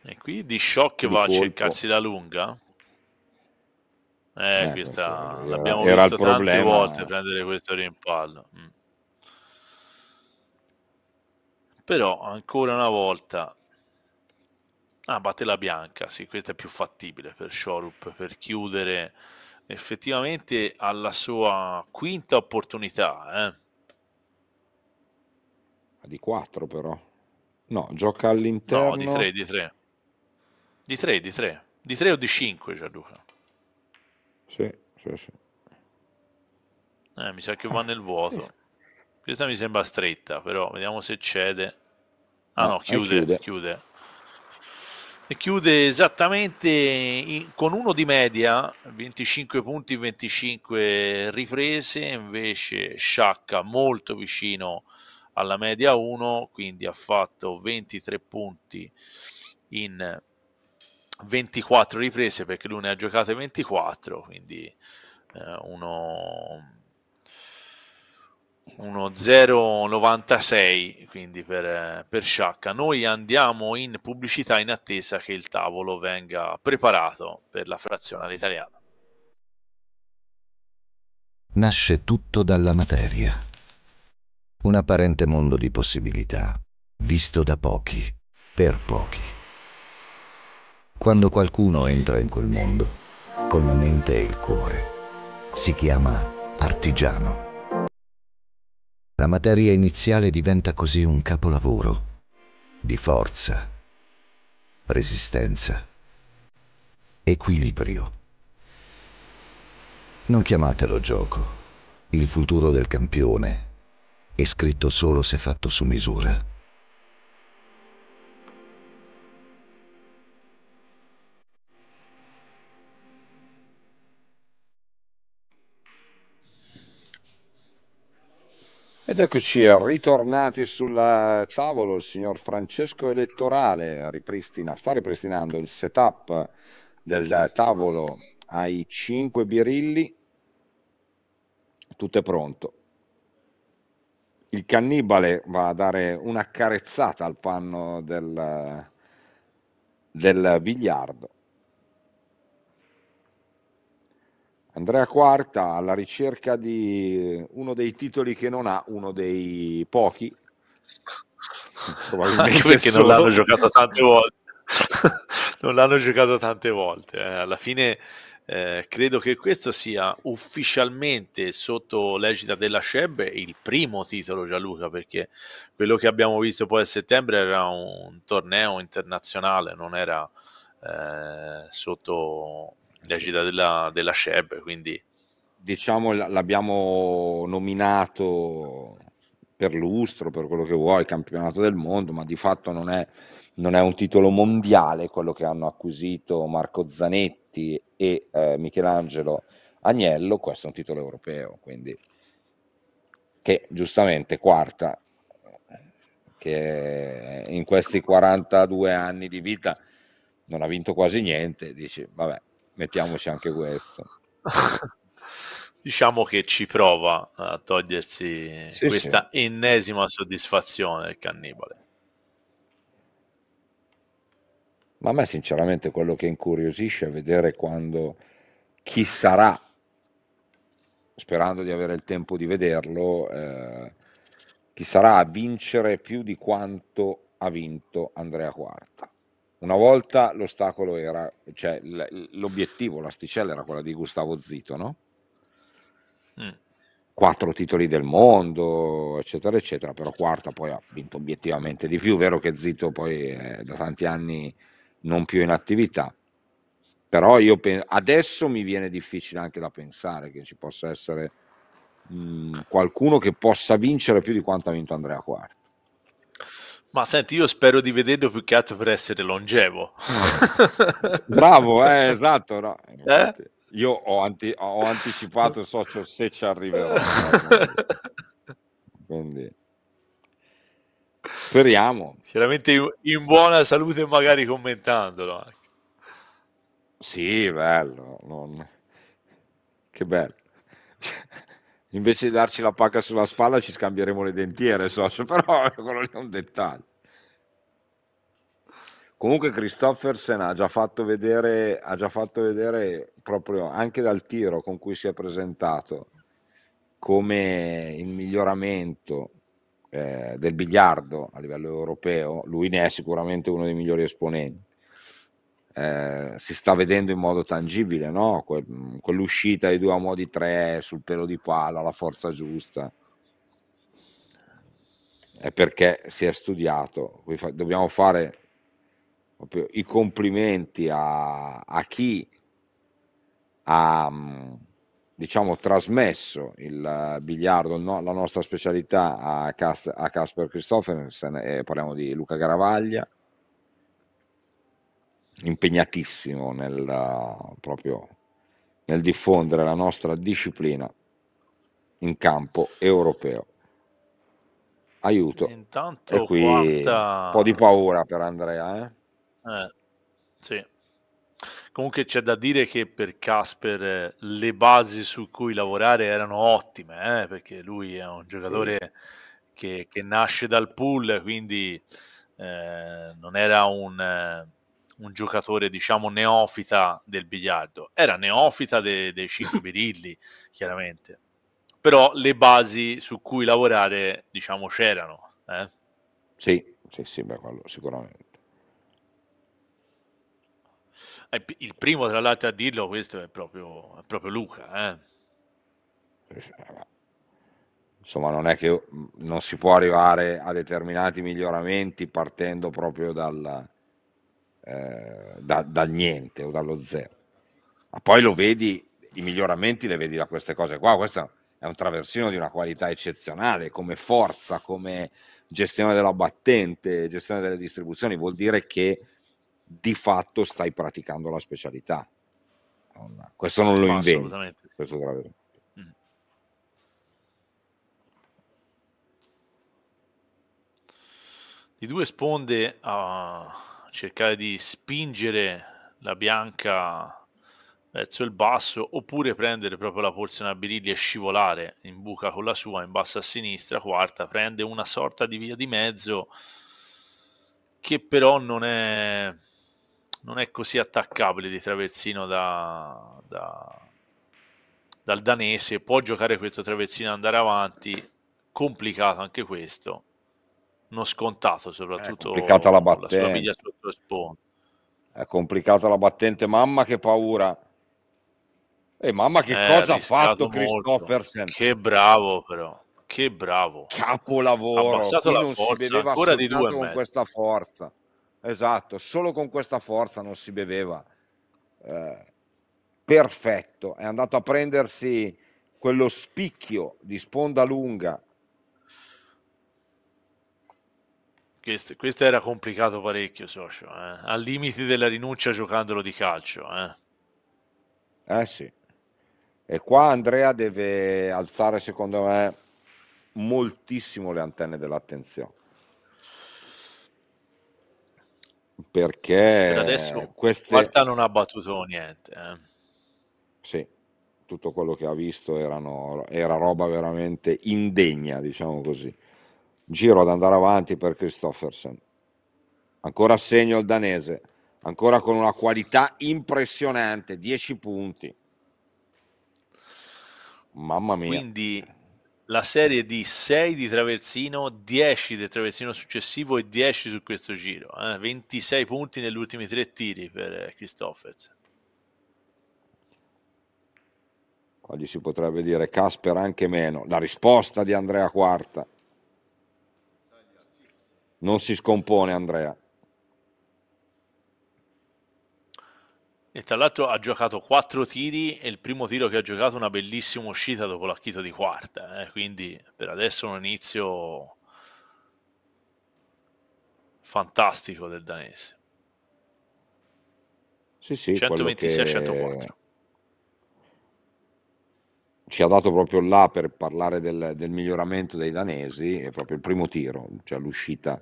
E qui di shock va colpo. a cercarsi la lunga. Eh, eh questa era, l'abbiamo era visto tante problema. volte prendere questo rimpallo. Mm. Però ancora una volta Ah, batte la bianca, sì, questa è più fattibile per Shorup per chiudere effettivamente alla sua quinta opportunità. Eh. Ah, di 4 però. No, gioca all'interno. No, di 3, di 3. Di 3, di 3. Di 3 o di 5, Gianluca? Sì, sì, sì. Eh, mi sa che va nel vuoto. Questa mi sembra stretta, però vediamo se cede. Ah no, no eh, chiude, chiude. chiude e chiude esattamente in, con uno di media, 25 punti, 25 riprese, invece Sciacca molto vicino alla media 1, quindi ha fatto 23 punti in 24 riprese perché lui ne ha giocate 24, quindi eh, uno 1,096 quindi per, per Sciacca. Noi andiamo in pubblicità in attesa che il tavolo venga preparato per la frazione all'italiana. Nasce tutto dalla materia. Un apparente mondo di possibilità, visto da pochi, per pochi. Quando qualcuno entra in quel mondo, con la mente e il cuore, si chiama artigiano la materia iniziale diventa così un capolavoro di forza, resistenza, equilibrio. Non chiamatelo gioco. Il futuro del campione è scritto solo se fatto su misura. Ed eccoci ritornati sul tavolo, il signor Francesco Elettorale ripristina, sta ripristinando il setup del tavolo ai 5 birilli, tutto è pronto. Il cannibale va a dare una carezzata al panno del, del biliardo. Andrea Quarta alla ricerca di uno dei titoli che non ha, uno dei pochi. Anche perché solo. non l'hanno giocato tante volte. non l'hanno giocato tante volte. Eh. Alla fine eh, credo che questo sia ufficialmente sotto l'egida della Sheb il primo titolo Gianluca, perché quello che abbiamo visto poi a settembre era un torneo internazionale, non era eh, sotto la cittadella della Sheb, quindi... Diciamo l'abbiamo nominato per lustro, per quello che vuoi, campionato del mondo, ma di fatto non è, non è un titolo mondiale quello che hanno acquisito Marco Zanetti e eh, Michelangelo Agnello, questo è un titolo europeo, quindi che giustamente quarta, che in questi 42 anni di vita non ha vinto quasi niente, dici vabbè, mettiamoci anche questo. diciamo che ci prova a togliersi sì, questa sì. ennesima soddisfazione del cannibale. Ma a me sinceramente quello che incuriosisce è vedere quando chi sarà, sperando di avere il tempo di vederlo, eh, chi sarà a vincere più di quanto ha vinto Andrea Quarta. Una volta l'ostacolo era, cioè l'obiettivo, l'asticella era quella di Gustavo Zito, no? Mm. Quattro titoli del mondo, eccetera, eccetera, però quarta poi ha vinto obiettivamente di più, vero che Zito poi è da tanti anni non più in attività, però io penso, adesso mi viene difficile anche da pensare che ci possa essere mh, mm, qualcuno che possa vincere più di quanto ha vinto Andrea Quarta. Ma senti, io spero di vederlo più che altro per essere longevo. Bravo, eh, esatto. No. Eh? Io ho, anti- ho, anticipato, so se ci arriverò. Quindi. Speriamo. Chiaramente in buona salute, magari commentandolo. Sì, bello. Non... Che bello invece di darci la pacca sulla spalla ci scambieremo le dentiere, socio, però quello lì è un dettaglio. Comunque Christoffersen ha già fatto vedere, ha già fatto vedere proprio anche dal tiro con cui si è presentato come il miglioramento eh, del biliardo a livello europeo, lui ne è sicuramente uno dei migliori esponenti eh, si sta vedendo in modo tangibile, no? Que- mm, quell'uscita dei due a modi tre sul pelo di palla, la forza giusta. È perché si è studiato. Dobbiamo fare i complimenti a, a chi ha mm, diciamo trasmesso il eh, biliardo, no, la nostra specialità a, a Casper Christoffersen e eh, parliamo di Luca Garavaglia impegnatissimo nel, proprio nel diffondere la nostra disciplina in campo europeo. Aiuto. Intanto qui quarta... un po' di paura per Andrea. Eh? Eh, sì. Comunque c'è da dire che per Casper eh, le basi su cui lavorare erano ottime, eh? perché lui è un giocatore sì. che, che, nasce dal pool, quindi eh, non era un eh, un giocatore, diciamo, neofita del biliardo. Era neofita dei de cinque birilli, chiaramente. Però le basi su cui lavorare, diciamo, c'erano. Eh? Sì, sì, sì, beh, quello, sicuramente. Eh, il primo, tra l'altro, a dirlo, questo è proprio, è proprio Luca. Eh? eh insomma, non è che mm, non si può arrivare a determinati miglioramenti partendo proprio dal, eh, da, dal niente o dallo zero. Ma poi lo vedi, i miglioramenti le vedi da queste cose qua, Questo è un traversino di una qualità eccezionale, come forza, come gestione della battente, gestione delle distribuzioni, vuol dire che di fatto stai praticando la specialità. Questo non lo invento. Questo traversino. Mm. di due sponde a, cercare di spingere la bianca verso il basso oppure prendere proprio la porzione a birilli e scivolare in buca con la sua in basso a sinistra, quarta, prende una sorta di via di mezzo che però non è, non è così attaccabile di traversino da, da, dal danese, può giocare questo traversino e andare avanti, complicato anche questo, non scontato eh, soprattutto è complicata la battaglia sulla, Spawn. È complicato la battente, mamma che paura. E mamma che eh, cosa ha fatto Christoffersen? Che bravo però, che bravo. Capolavoro. Ha passato Qui la forza, ancora di due con questa forza. Esatto, solo con questa forza non si beveva. Eh, perfetto, è andato a prendersi quello spicchio di sponda lunga Questo, questo, era complicato parecchio, socio. Eh? Al limite della rinuncia giocandolo di calcio. Eh? eh sì. E qua Andrea deve alzare, secondo me, moltissimo le antenne dell'attenzione. Perché per adesso queste... Quarta non ha battuto niente. Eh. Sì, tutto quello che ha visto erano, era roba veramente indegna, diciamo così giro ad andare avanti per Christoffersen. Ancora segno il danese, ancora con una qualità impressionante, 10 punti. Mamma mia. Quindi la serie di 6 di traversino, 10 del traversino successivo e 10 su questo giro. Eh? 26 punti negli ultimi 3 tiri per Christoffersen. Qua si potrebbe dire Casper anche meno. La risposta di Andrea Quarta non si scompone Andrea. E tra l'altro ha giocato quattro tiri e il primo tiro che ha giocato una bellissima uscita dopo l'acchito di quarta, eh? quindi per adesso un inizio fantastico del danese. Sì, sì, 126 104. Ci ha dato proprio là per parlare del, del miglioramento dei danesi, è proprio il primo tiro, cioè l'uscita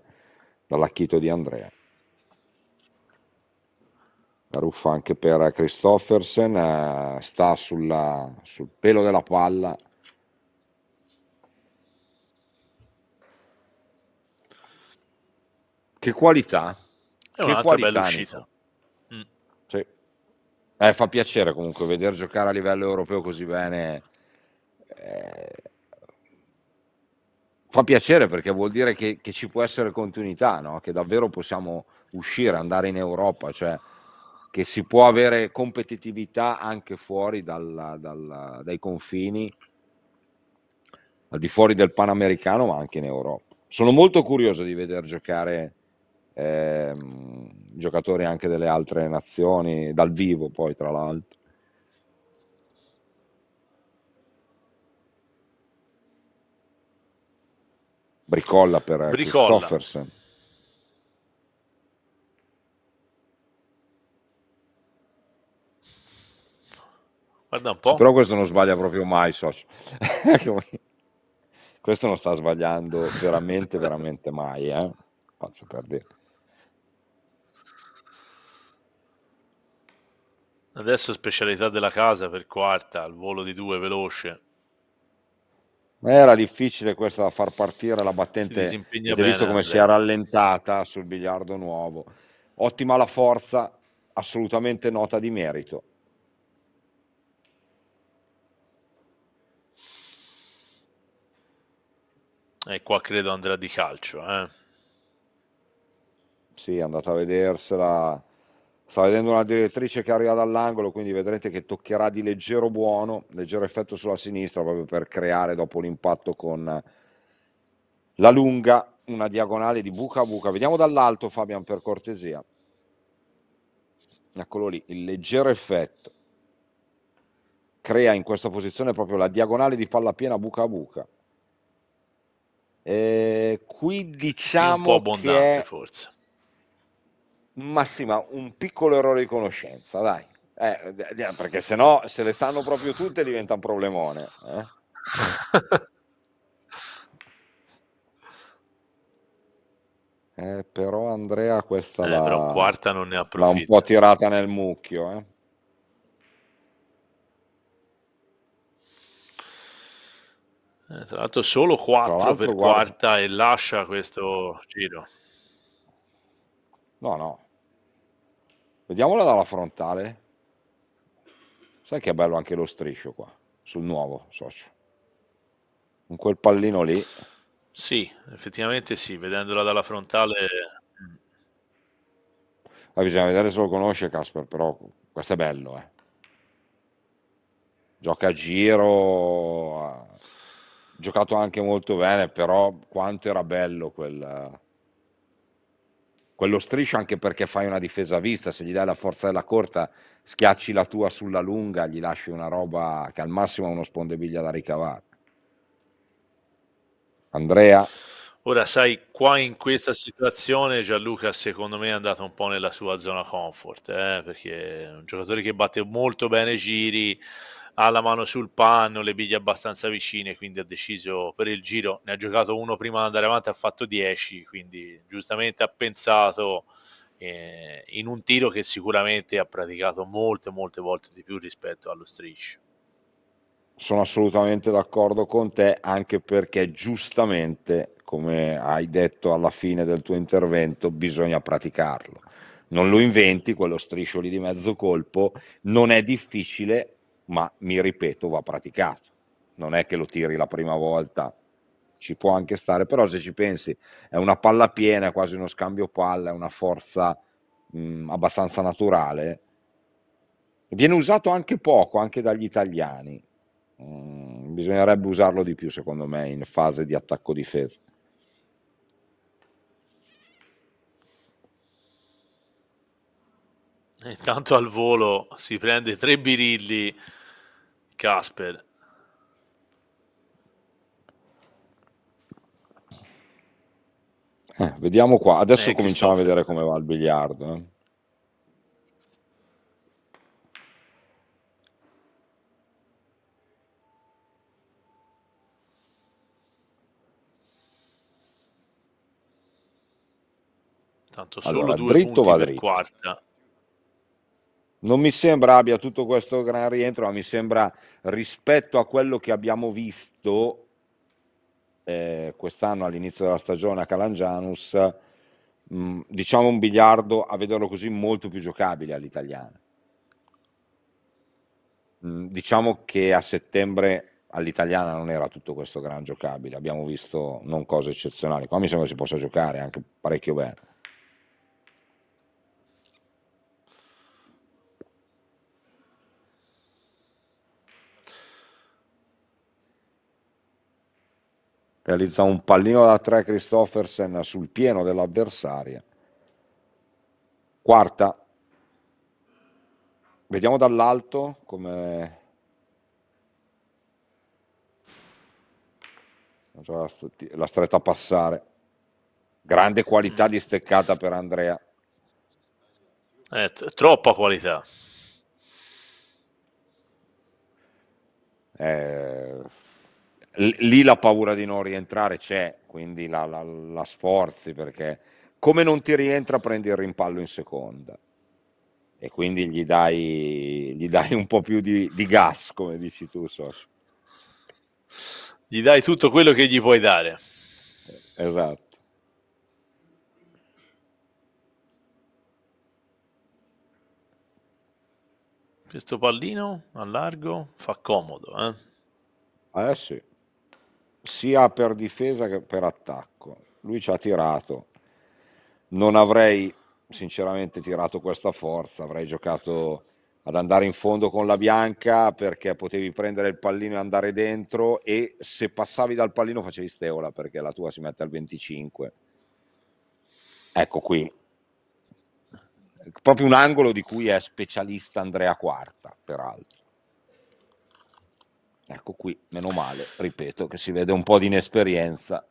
dall'acchito di Andrea. La ruffa anche per Christoffersen, eh, sta sulla, sul pelo della palla. Che qualità! È che qualità, bella uscita. Mm. Sì. Eh, fa piacere comunque vedere giocare a livello europeo così bene. Eh, fa piacere perché vuol dire che, che ci può essere continuità, no? che davvero possiamo uscire, andare in Europa, cioè che si può avere competitività anche fuori dalla, dalla, dai confini, al di fuori del panamericano, ma anche in Europa. Sono molto curioso di vedere giocare eh, giocatori anche delle altre nazioni, dal vivo poi tra l'altro. Bricolla per eh, Bricolla. Christoffersen. Guarda un po'. Però questo non sbaglia proprio mai, socio. questo non sta sbagliando veramente, veramente mai. Eh? Faccio per dire. Adesso specialità della casa per quarta, al volo di due veloce. Era difficile questa da far partire la battente, avete visto bene, come Andrea. si eh. è rallentata sul biliardo nuovo. Ottima la forza, assolutamente nota di merito. E qua credo andrà di calcio. Eh? Sì, è andata a vedersela sta vedendo una direttrice che arriva dall'angolo, quindi vedrete che toccherà di leggero buono, leggero effetto sulla sinistra, proprio per creare dopo l'impatto con la lunga, una diagonale di buca a buca. Vediamo dall'alto Fabian per cortesia. Eccolo lì, il leggero effetto. Crea in questa posizione proprio la diagonale di palla piena buca a buca. E qui diciamo... Un po' abbondante è... forse massima un piccolo errore di conoscenza, dai. Eh, perché se no, se le sanno proprio tutte diventa un problemone. Eh? Eh, però Andrea questa eh, la, quarta non ne approfitta. l'ha un po' tirata nel mucchio. Eh? eh tra l'altro solo 4 per guarda. quarta e lascia questo giro. No, no. Vediamola dalla frontale. Sai che è bello anche lo striscio qua, sul nuovo, socio. Con quel pallino lì. Sì, effettivamente sì, vedendola dalla frontale... Ah, bisogna vedere se lo conosce Casper, però questo è bello, eh. Gioca a giro, ha giocato anche molto bene, però quanto era bello quel quello striscia anche perché fai una difesa a vista, se gli dai la forza della corta schiacci la tua sulla lunga, gli lasci una roba che al massimo è uno spondeviglia da ricavare. Andrea? Ora sai, qua in questa situazione Gianluca secondo me è andato un po' nella sua zona comfort, eh? perché è un giocatore che batte molto bene i giri, ha la mano sul panno, le biglie abbastanza vicine, quindi ha deciso per il giro, ne ha giocato uno prima di andare avanti, ha fatto 10, quindi giustamente ha pensato eh, in un tiro che sicuramente ha praticato molte, molte volte di più rispetto allo striscio. Sono assolutamente d'accordo con te, anche perché giustamente, come hai detto alla fine del tuo intervento, bisogna praticarlo non lo inventi, quello striscio lì di mezzo colpo, non è difficile, ma mi ripeto, va praticato. Non è che lo tiri la prima volta, ci può anche stare, però se ci pensi è una palla piena, quasi uno scambio palla, è una forza mh, mm, abbastanza naturale. Viene usato anche poco, anche dagli italiani. Mm, bisognerebbe usarlo di più, secondo me, in fase di attacco-difesa. Intanto al volo si prende tre birilli Caspita. Eh, vediamo qua, adesso eh, cominciamo a vedere come va il biliardo. Eh. Tanto solo allora, due dritto punti va dritto. quarta non mi sembra abbia tutto questo gran rientro, ma mi sembra rispetto a quello che abbiamo visto eh, quest'anno all'inizio della stagione a Calangianus, mh, mm, diciamo un biliardo a vederlo così molto più giocabile all'italiana. Mh, mm, diciamo che a settembre all'italiana non era tutto questo gran giocabile, abbiamo visto non cose eccezionali, qua mi sembra si possa giocare anche parecchio bene. realizza un pallino da tre Christoffersen sul pieno dell'avversaria. Quarta, vediamo dall'alto come la stretta a passare. Grande qualità mm. di steccata per Andrea. Eh, troppa qualità. Eh, lì la paura di non rientrare c'è, quindi la, la, la, sforzi perché come non ti rientra prendi il rimpallo in seconda e quindi gli dai, gli dai un po' più di, di gas, come dici tu, Sos. Gli dai tutto quello che gli puoi dare. Esatto. Questo pallino a largo fa comodo, eh? Eh sì sia per difesa che per attacco. Lui ci ha tirato. Non avrei sinceramente tirato questa forza, avrei giocato ad andare in fondo con la bianca perché potevi prendere il pallino e andare dentro e se passavi dal pallino facevi steola perché la tua si mette al 25. Ecco qui. Proprio un angolo di cui è specialista Andrea Quarta, peraltro. Ecco qui, meno male, ripeto, che si vede un po' di inesperienza.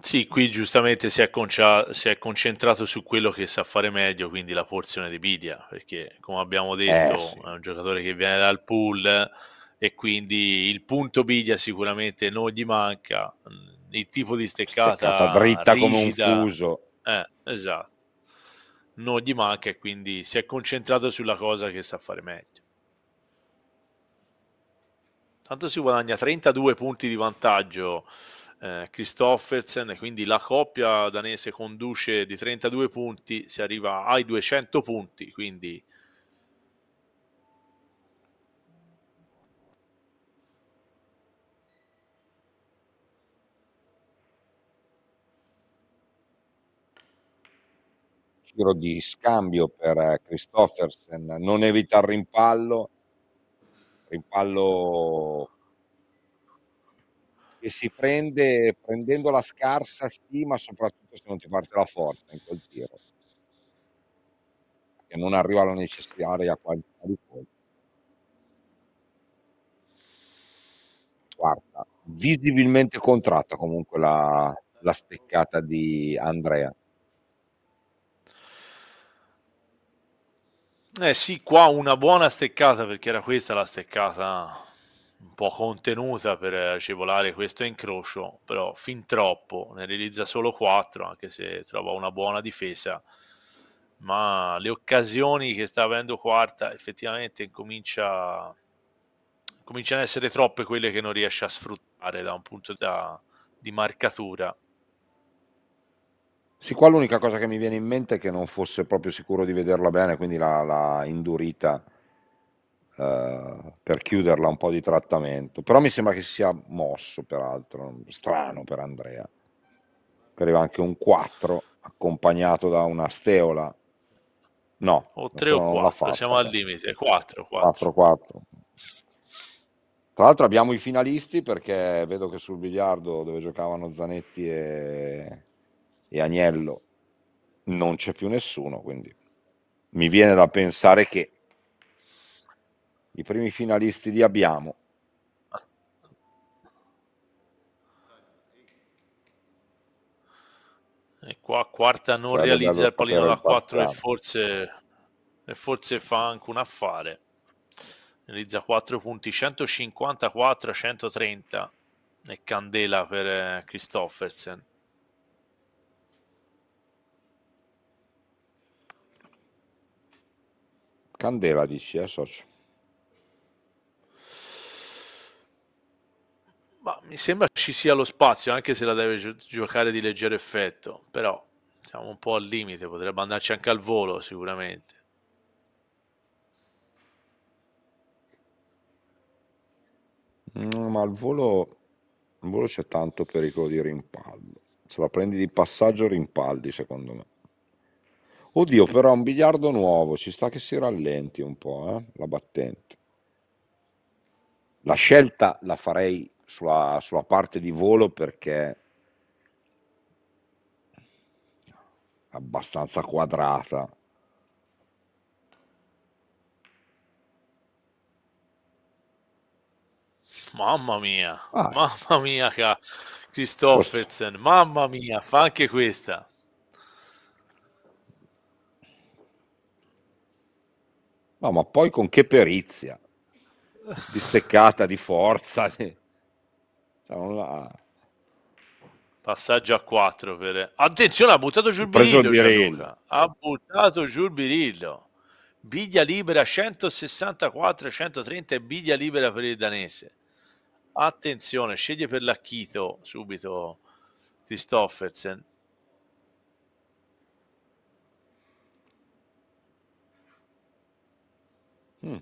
Sì, qui giustamente si è, concia- si è, concentrato su quello che sa fare meglio, quindi la porzione di Bidia, perché come abbiamo detto eh, sì. è un giocatore che viene dal pool e quindi il punto Bidia sicuramente non gli manca, il tipo di steccata, steccata dritta rigida, come un fuso. Eh, esatto, non gli manca e quindi si è concentrato sulla cosa che sa fare meglio. Tanto si guadagna 32 punti di vantaggio eh, Christoffersen, quindi la coppia danese conduce di 32 punti, si arriva ai 200 punti, quindi di scambio per eh, Christoffersen, non evita il rimpallo, rimpallo che si prende prendendo la scarsa stima, soprattutto se non ti parte la forza in quel tiro, che non arriva alla necessaria quantità di colpi. Quarta, visibilmente contratta comunque la, la steccata di Andrea. Eh sì, qua una buona steccata perché era questa la steccata un po' contenuta per agevolare questo incrocio, però fin troppo, ne realizza solo 4 anche se trova una buona difesa, ma le occasioni che sta avendo quarta effettivamente comincia, cominciano ad essere troppe quelle che non riesce a sfruttare da un punto da, di marcatura. Sì, qua l'unica cosa che mi viene in mente è che non fosse proprio sicuro di vederla bene, quindi l'ha, l'ha indurita eh, per chiuderla un po' di trattamento. Però mi sembra che si sia mosso, peraltro, strano per Andrea. Arriva anche un 4 accompagnato da una steola. No, o 3 o 4, siamo al limite, 4, 4. 4, 4. Tra l'altro abbiamo i finalisti perché vedo che sul biliardo dove giocavano Zanetti e e Agnello non c'è più nessuno, quindi mi viene da pensare che i primi finalisti li abbiamo. E qua quarta non Sarebbe realizza il pallino da 4 e forse, e forse fa anche un affare. Realizza 4 punti, 154 130 e candela per eh, Christoffersen. Candela dici, eh, socio? Ma mi sembra ci sia lo spazio, anche se la deve giocare di leggero effetto, però siamo un po' al limite, potrebbe andarci anche al volo sicuramente. No, mm, ma al volo, al volo c'è tanto pericolo di rimpallo. Se la prendi di passaggio rimpaldi, secondo me. Oddio, però un biliardo nuovo, ci sta che si rallenti un po' eh? la battente. La scelta la farei sulla, sulla parte di volo perché è abbastanza quadrata. Mamma mia, ah. mamma mia, Christoffersen, mamma mia, fa anche questa. No, ma poi con che perizia, di steccata, di forza. Di... Cioè, la... Passaggio a 4 per... Attenzione, ha buttato giù il birillo, birillo. Ha buttato giù il birillo. Biglia libera 164-130 e biglia libera per il danese. Attenzione, sceglie per l'acchito subito Christoffersen. Mm.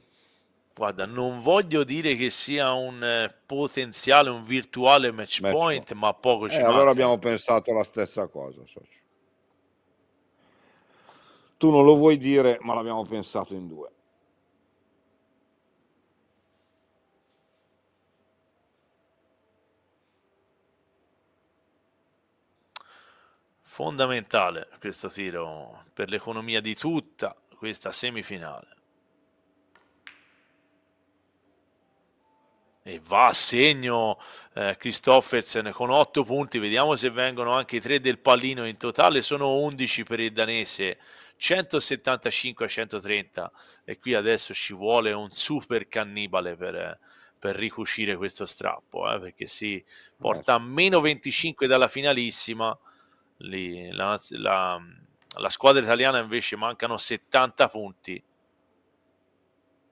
Guarda, non voglio dire che sia un eh, potenziale, un virtuale match, match point, point, ma poco ci eh, Allora abbiamo pensato la stessa cosa, socio. Tu non lo vuoi dire, ma l'abbiamo pensato in due. Fondamentale questo tiro per l'economia di tutta questa semifinale. e va a segno eh, Christoffersen con 8 punti, vediamo se vengono anche i 3 del pallino in totale, sono 11 per il danese, 175 a 130 e qui adesso ci vuole un super cannibale per, per ricucire questo strappo, eh, perché si porta a certo. meno 25 dalla finalissima, Lì, la, la, la squadra italiana invece mancano 70 punti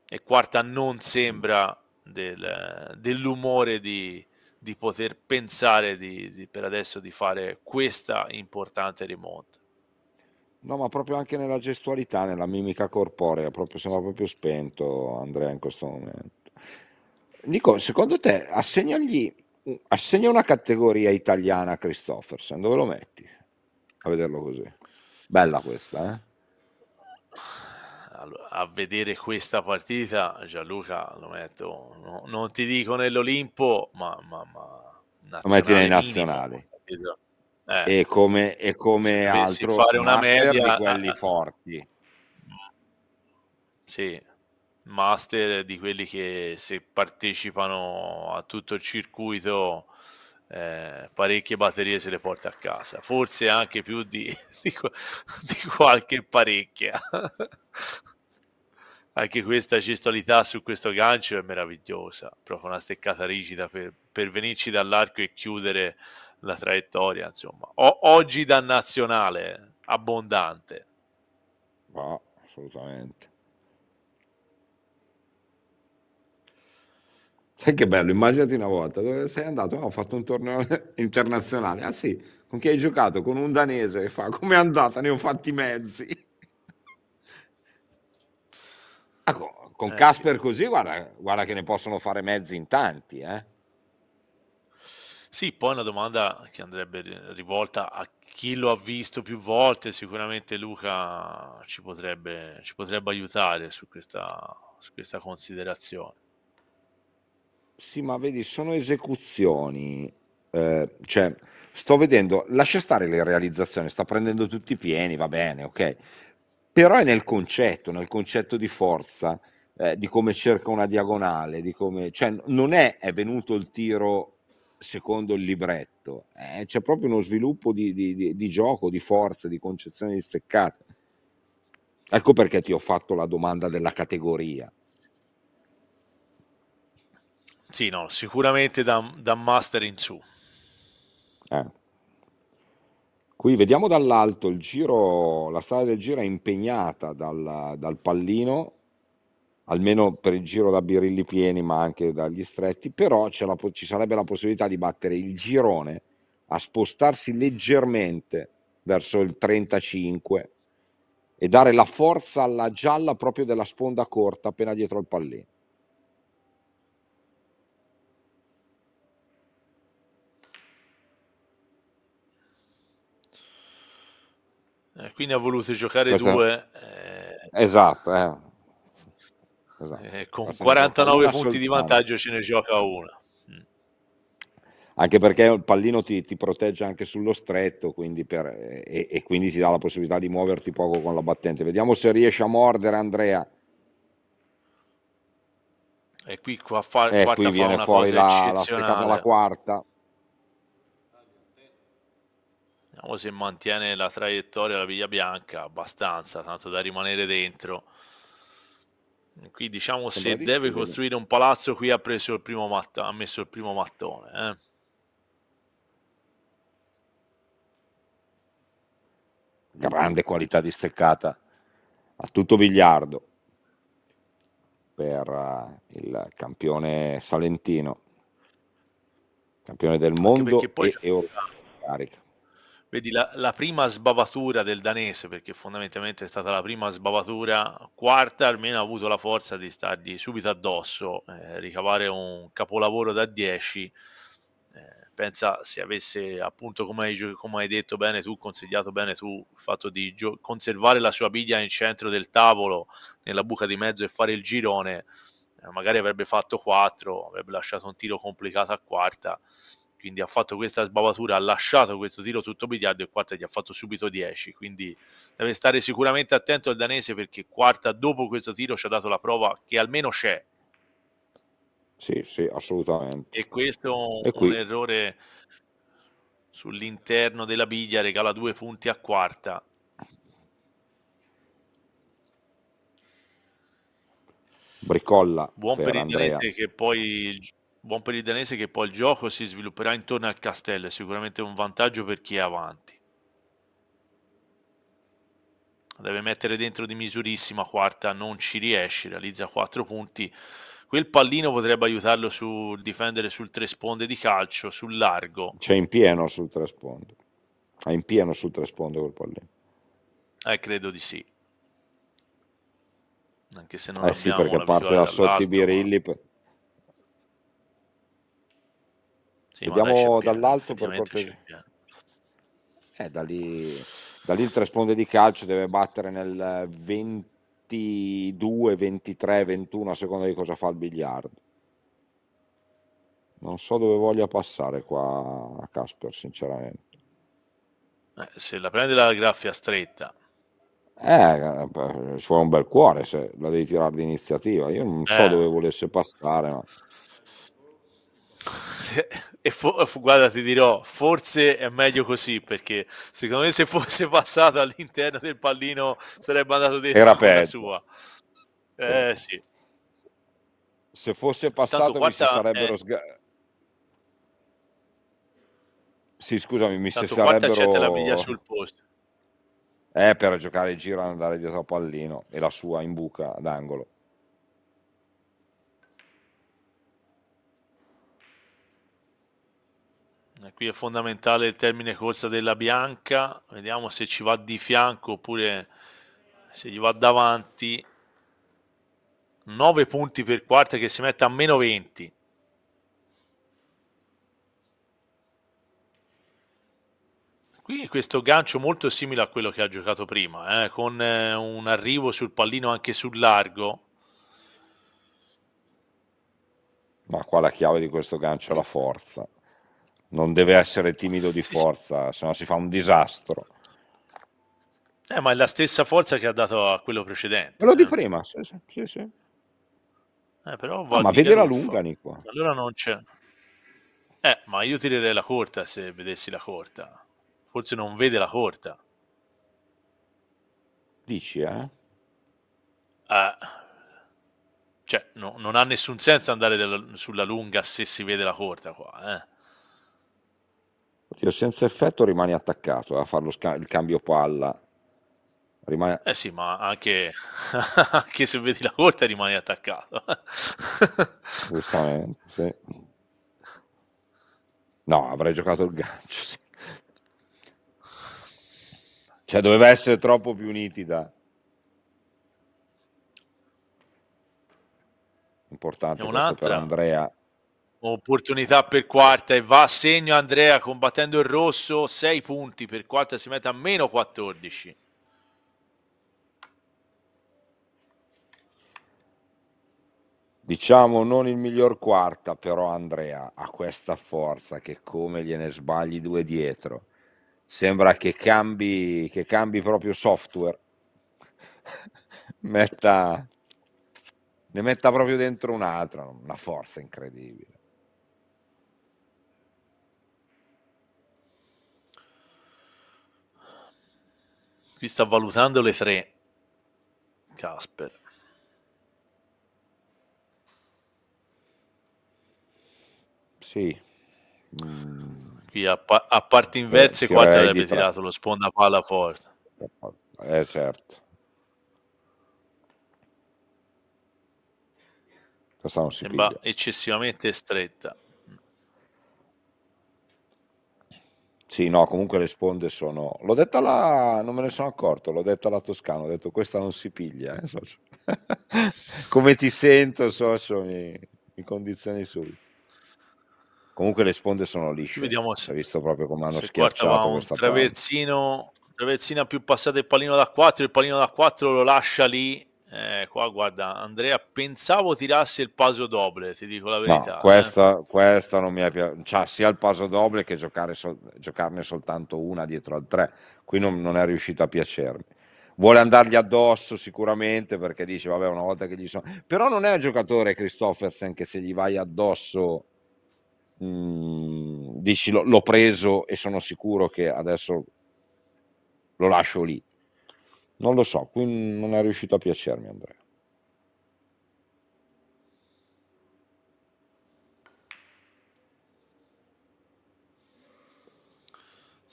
e quarta non sembra del, dell'umore di, di, poter pensare di, di, per adesso di fare questa importante rimonta. No, ma proprio anche nella gestualità, nella mimica corporea, proprio, sembra proprio spento Andrea in questo momento. Nico, secondo te assegnagli, assegna una categoria italiana a Christofferson, dove lo metti? A vederlo così. Bella questa, eh? a vedere questa partita, Gianluca, lo metto, no, non ti dico nell'Olimpo, ma, ma, ma nazionale, in nazionale. Minimo, eh, e come, e come altro fare una media di quelli eh, eh, forti. Sì, master di quelli che se partecipano a tutto il circuito eh, parecchie batterie se le porta a casa, forse anche più di, di, di qualche parecchia anche questa gestualità su questo gancio è meravigliosa, proprio una steccata rigida per, per venirci dall'arco e chiudere la traiettoria, insomma. O, oggi da nazionale, abbondante. ah, assolutamente. Sai che bello, immaginati una volta dove sei andato, no, ho fatto un torneo internazionale, ah sì, con chi hai giocato? Con un danese, e fa, Com'è andata? Ne ho fatti mezzi. Ah, con eh, Casper sì. così, guarda, guarda, che ne possono fare mezzi in tanti. Eh? Sì, poi una domanda che andrebbe rivolta a chi lo ha visto più volte, sicuramente Luca ci potrebbe, ci potrebbe aiutare su questa, su questa considerazione. Sì, ma vedi, sono esecuzioni. Eh, cioè, sto vedendo, lascia stare le realizzazioni, sta prendendo tutti i pieni, va bene, ok però è nel concetto, nel concetto di forza, eh, di come cerca una diagonale, di come, cioè, non è, è venuto il tiro secondo il libretto, eh, c'è proprio uno sviluppo di, di, di, di, gioco, di forza, di concezione di steccata. Ecco perché ti ho fatto la domanda della categoria. Sì, no, sicuramente da, da master in su. Eh. Qui vediamo dall'alto il giro, la strada del giro è impegnata dal, dal pallino, almeno per il giro da birilli pieni ma anche dagli stretti, però la, ci sarebbe la possibilità di battere il girone a spostarsi leggermente verso il 35 e dare la forza alla gialla proprio della sponda corta appena dietro al pallino. Eh, quindi ha voluto giocare Questa... due. Eh... Esatto, eh. esatto. Eh, eh, con 49 punti di vantaggio ce ne gioca una. Mm. Anche perché il pallino ti, ti, protegge anche sullo stretto quindi per, e, e, quindi ti dà la possibilità di muoverti poco con la battente. Vediamo se riesce a mordere Andrea. E qui qua fa, eh, qui viene fuori la, la, la quarta. Vediamo se mantiene la traiettoria la Viglia Bianca abbastanza, tanto da rimanere dentro. Qui diciamo se deve costruire un palazzo, qui ha, preso il primo mat- ha messo il primo mattone. Eh. Grande qualità di steccata a tutto biliardo per uh, il campione salentino, campione del mondo e europeo. Vedi, la, la, prima sbavatura del danese, perché fondamentalmente è stata la prima sbavatura, quarta almeno ha avuto la forza di stargli subito addosso, eh, ricavare un capolavoro da 10. Eh, pensa se avesse appunto, come hai, come hai, detto bene tu, consigliato bene tu, il fatto di conservare la sua biglia in centro del tavolo, nella buca di mezzo e fare il girone, eh, magari avrebbe fatto 4, avrebbe lasciato un tiro complicato a quarta quindi ha fatto questa sbavatura, ha lasciato questo tiro tutto pigliato e quarta gli ha fatto subito 10, quindi deve stare sicuramente attento al danese perché quarta dopo questo tiro ci ha dato la prova che almeno c'è. Sì, sì, assolutamente. E questo è un, errore sull'interno della biglia, regala due punti a quarta. Bricolla. Buon per, per il danese che poi buon per il danese che poi il gioco si svilupperà intorno al castello, è sicuramente un vantaggio per chi è avanti. Deve mettere dentro di misurissima quarta, non ci riesce, realizza 4 punti. Quel pallino potrebbe aiutarlo sul difendere sul tre sponde di calcio, sul largo. C'è in pieno sul tre sponde. È in pieno sul tre sponde quel pallino. Eh, credo di sì. Anche se non eh sì, perché parte da sotto i birilli. Ma... Per Sì, Vediamo dall'alto per cortesia. Eh, da, lì, da lì il Tresponde di calcio deve battere nel 22, 23, 21 a seconda di cosa fa il biliardo. Non so dove voglia passare qua a Casper, sinceramente. Eh, se la prendi la graffia stretta. Eh, eh ci vuole un bel cuore se la devi tirare di iniziativa. Io non so eh. dove volesse passare, ma... E fo- guarda, ti dirò, forse è meglio così perché secondo me se fosse passato all'interno del pallino sarebbe andato dentro Era la sua. Eh, eh. Sì. Se fosse passato Tanto, quarta, mi si sarebbero eh... sga- Sì, scusami, mi Tanto, si sarebbero c'è la biglia sul posto. Eh, per giocare in giro andare dietro al pallino e la sua in buca d'angolo. qui è fondamentale il termine corsa della bianca, vediamo se ci va di fianco oppure se gli va davanti. 9 punti per quarta che si mette a meno 20. Qui questo gancio molto simile a quello che ha giocato prima, eh, con eh, un arrivo sul pallino anche sul largo. Ma qua la chiave di questo gancio è la forza non deve essere timido di forza, sì. se no si fa un disastro. Eh, ma è la stessa forza che ha dato a quello precedente. Quello eh? di prima, sì, sì. sì. Eh, però no, ah, ma vede la lunga, Nico. Allora non c'è. Eh, ma io tirerei la corta se vedessi la corta. Forse non vede la corta. Dici, eh? Eh, cioè, no, non ha nessun senso andare della, sulla lunga se si vede la corta qua, eh. Cioè, senza effetto rimani attaccato a fare sca- il cambio palla. Rimane... Eh sì, ma anche, anche se vedi la volta rimani attaccato. Giustamente, sì. No, avrei giocato il gancio. Sì. Cioè, doveva essere troppo più nitida. Importante per Andrea opportunità per quarta e va a segno Andrea combattendo il rosso 6 punti per quarta si mette a meno 14 diciamo non il miglior quarta però Andrea ha questa forza che come gliene sbagli due dietro sembra che cambi che cambi proprio software metta ne metta proprio dentro un'altra una forza incredibile Qui sta valutando le tre. Casper. Sì. Mm. Qui a, pa- a parti inverse eh, qua ti avrebbe tirato lo sponda palla forte. Eh certo. Questa non si Sembra piglia. eccessivamente stretta. Sì, no, comunque le sponde sono... L'ho detta là, non me ne sono accorto, l'ho detta alla Toscana, ho detto questa non si piglia, eh, socio. Come ti sento, socio, mi, mi condizioni subito. Comunque le sponde sono lisce. Vediamo se, Hai visto proprio come hanno schiacciato un traversino, traversina più passato il pallino da 4, il pallino da 4 lo lascia lì eh, qua guarda, Andrea, pensavo tirasse il paso doble, ti dico la verità. No, eh. questa, eh. questa, non mi è piaciuta, cioè, c'ha sia il paso doble che sol- giocarne soltanto una dietro al 3, qui non, non, è riuscito a piacermi. Vuole andargli addosso sicuramente perché dice, vabbè, una volta che gli sono... Però non è un giocatore Christoffersen che se gli vai addosso mh, mm, dici l'ho preso e sono sicuro che adesso lo lascio lì non lo so, qui non è riuscito a piacermi Andrea.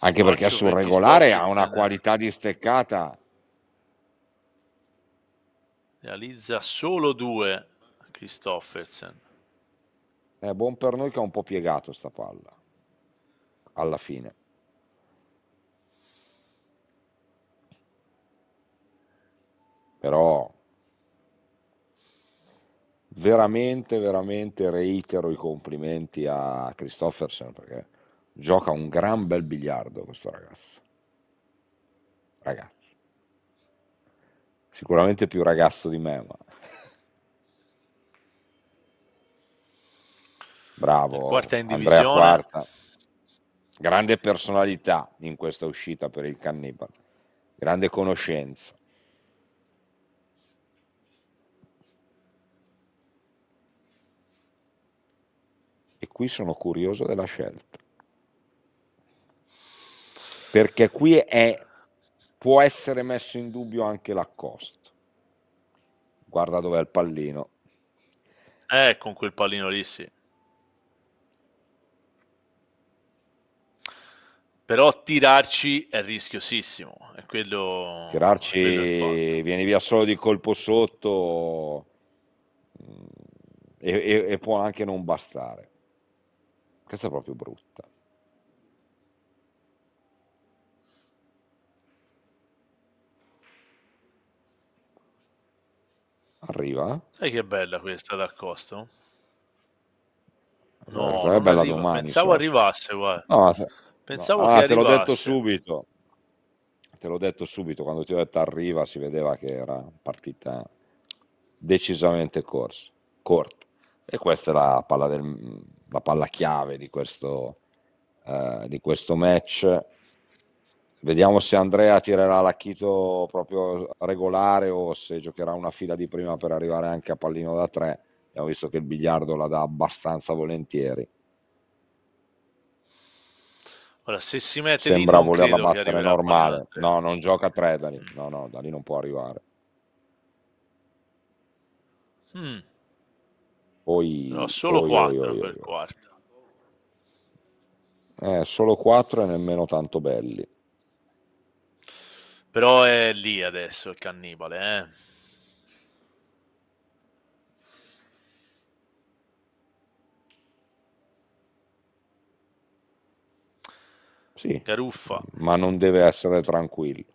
Anche perché sul regolare ha una qualità di steccata. Realizza solo due Christoffersen. È eh, buon per noi che ha un po' piegato sta palla alla fine. però veramente, veramente reitero i complimenti a Christoffersen perché gioca un gran bel biliardo questo ragazzo. Ragazzo. Sicuramente più ragazzo di me, ma... Bravo. Quarta in divisione. Andrea quarta. Grande personalità in questa uscita per il cannibale Grande conoscenza. E qui sono curioso della scelta. Perché qui è, può essere messo in dubbio anche l'accosto. Guarda dov'è il pallino. Eh, con quel pallino lì sì. però tirarci è rischiosissimo. È quello, tirarci è viene via solo di colpo sotto mm, e, e, e può anche non bastare. Questa è proprio brutta. Arriva. Sai che bella questa d'accosto? Costo? Eh, no, è bella domani. Pensavo cioè. arrivasse, guarda. No, se... Pensavo no. Ah, che te l'ho detto subito. Te l'ho detto subito, quando ti ho detto arriva si vedeva che era partita decisamente corsa, corta. E questa è la palla del la palla chiave di questo, eh, di questo match. Vediamo se Andrea tirerà l'acchito proprio regolare o se giocherà una fila di prima per arrivare anche a pallino da tre. Abbiamo visto che il biliardo la dà abbastanza volentieri. Ora, se si mette Sembra lì, volerla battere normale. Eh. No, non gioca a tre da lì. No, no, da lì non può arrivare. Mm. Poi, no, solo 4 per quarta. Eh, solo 4 e nemmeno tanto belli. Però è lì adesso il cannibale, eh. Sì, Caruffa. Ma non deve essere tranquillo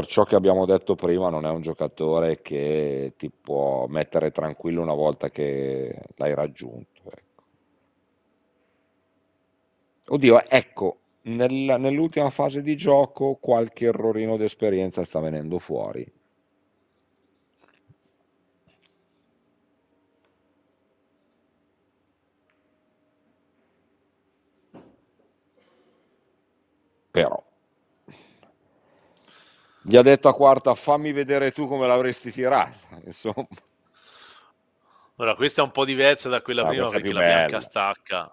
per ciò che abbiamo detto prima, non è un giocatore che ti può mettere tranquillo una volta che l'hai raggiunto. Ecco. Oddio, ecco, nel, nell'ultima fase di gioco qualche errorino d'esperienza sta venendo fuori. Però gli ha detto a quarta, fammi vedere tu come l'avresti tirata, insomma. Ora, questa è un po' diversa da quella ah, prima perché la bella. bianca stacca.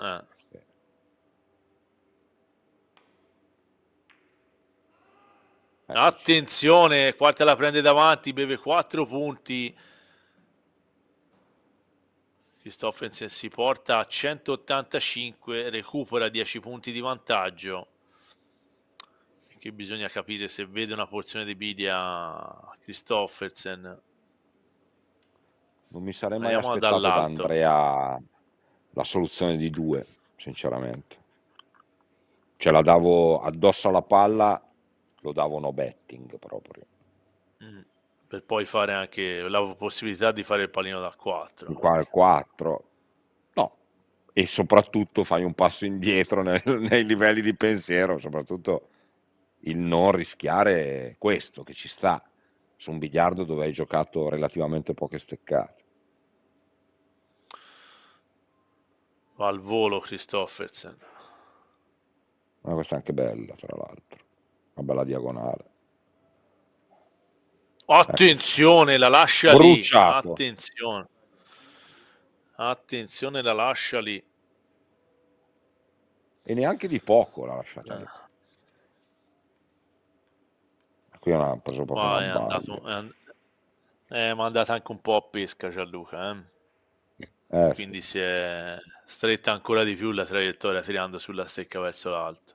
Eh. eh. Attenzione, quarta la prende davanti, beve 4 punti. Christoffersen si porta a 185, recupera 10 punti di vantaggio che bisogna capire se vede una porzione di Bidia Christoffersen. Non mi sarei mai Andiamo aspettato da Andrea la soluzione di due, sinceramente. Ce la davo addosso alla palla, lo davo no betting proprio. Mm per poi fare anche la possibilità di fare il pallino da 4. al 4, no, e soprattutto fai un passo indietro nel, nei livelli di pensiero, soprattutto il non rischiare questo che ci sta su un biliardo dove hai giocato relativamente poche steccate. Va al volo Christoffersen. Ma questa è anche bella, tra l'altro. Una bella diagonale. Attenzione, la lascia Bruciato. lì. Attenzione. Attenzione, la lascia lì. E neanche di poco la lascia lì. Ah qui non ha preso proprio eh, ma è andato, è, è mandato anche un po' a pesca Gianluca eh? Eh, quindi sì. si è stretta ancora di più la traiettoria tirando sulla stecca verso l'alto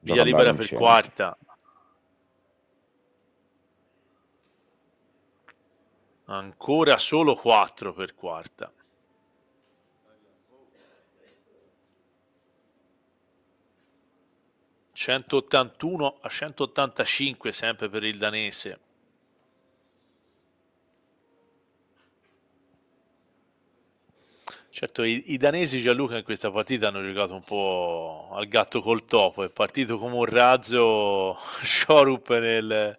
via libera per quarta ancora solo 4 per quarta 181 a 185 sempre per il danese. Certo, i, i danesi Gianluca in questa partita hanno giocato un po' al gatto col topo, è partito come un razzo Shorup nel,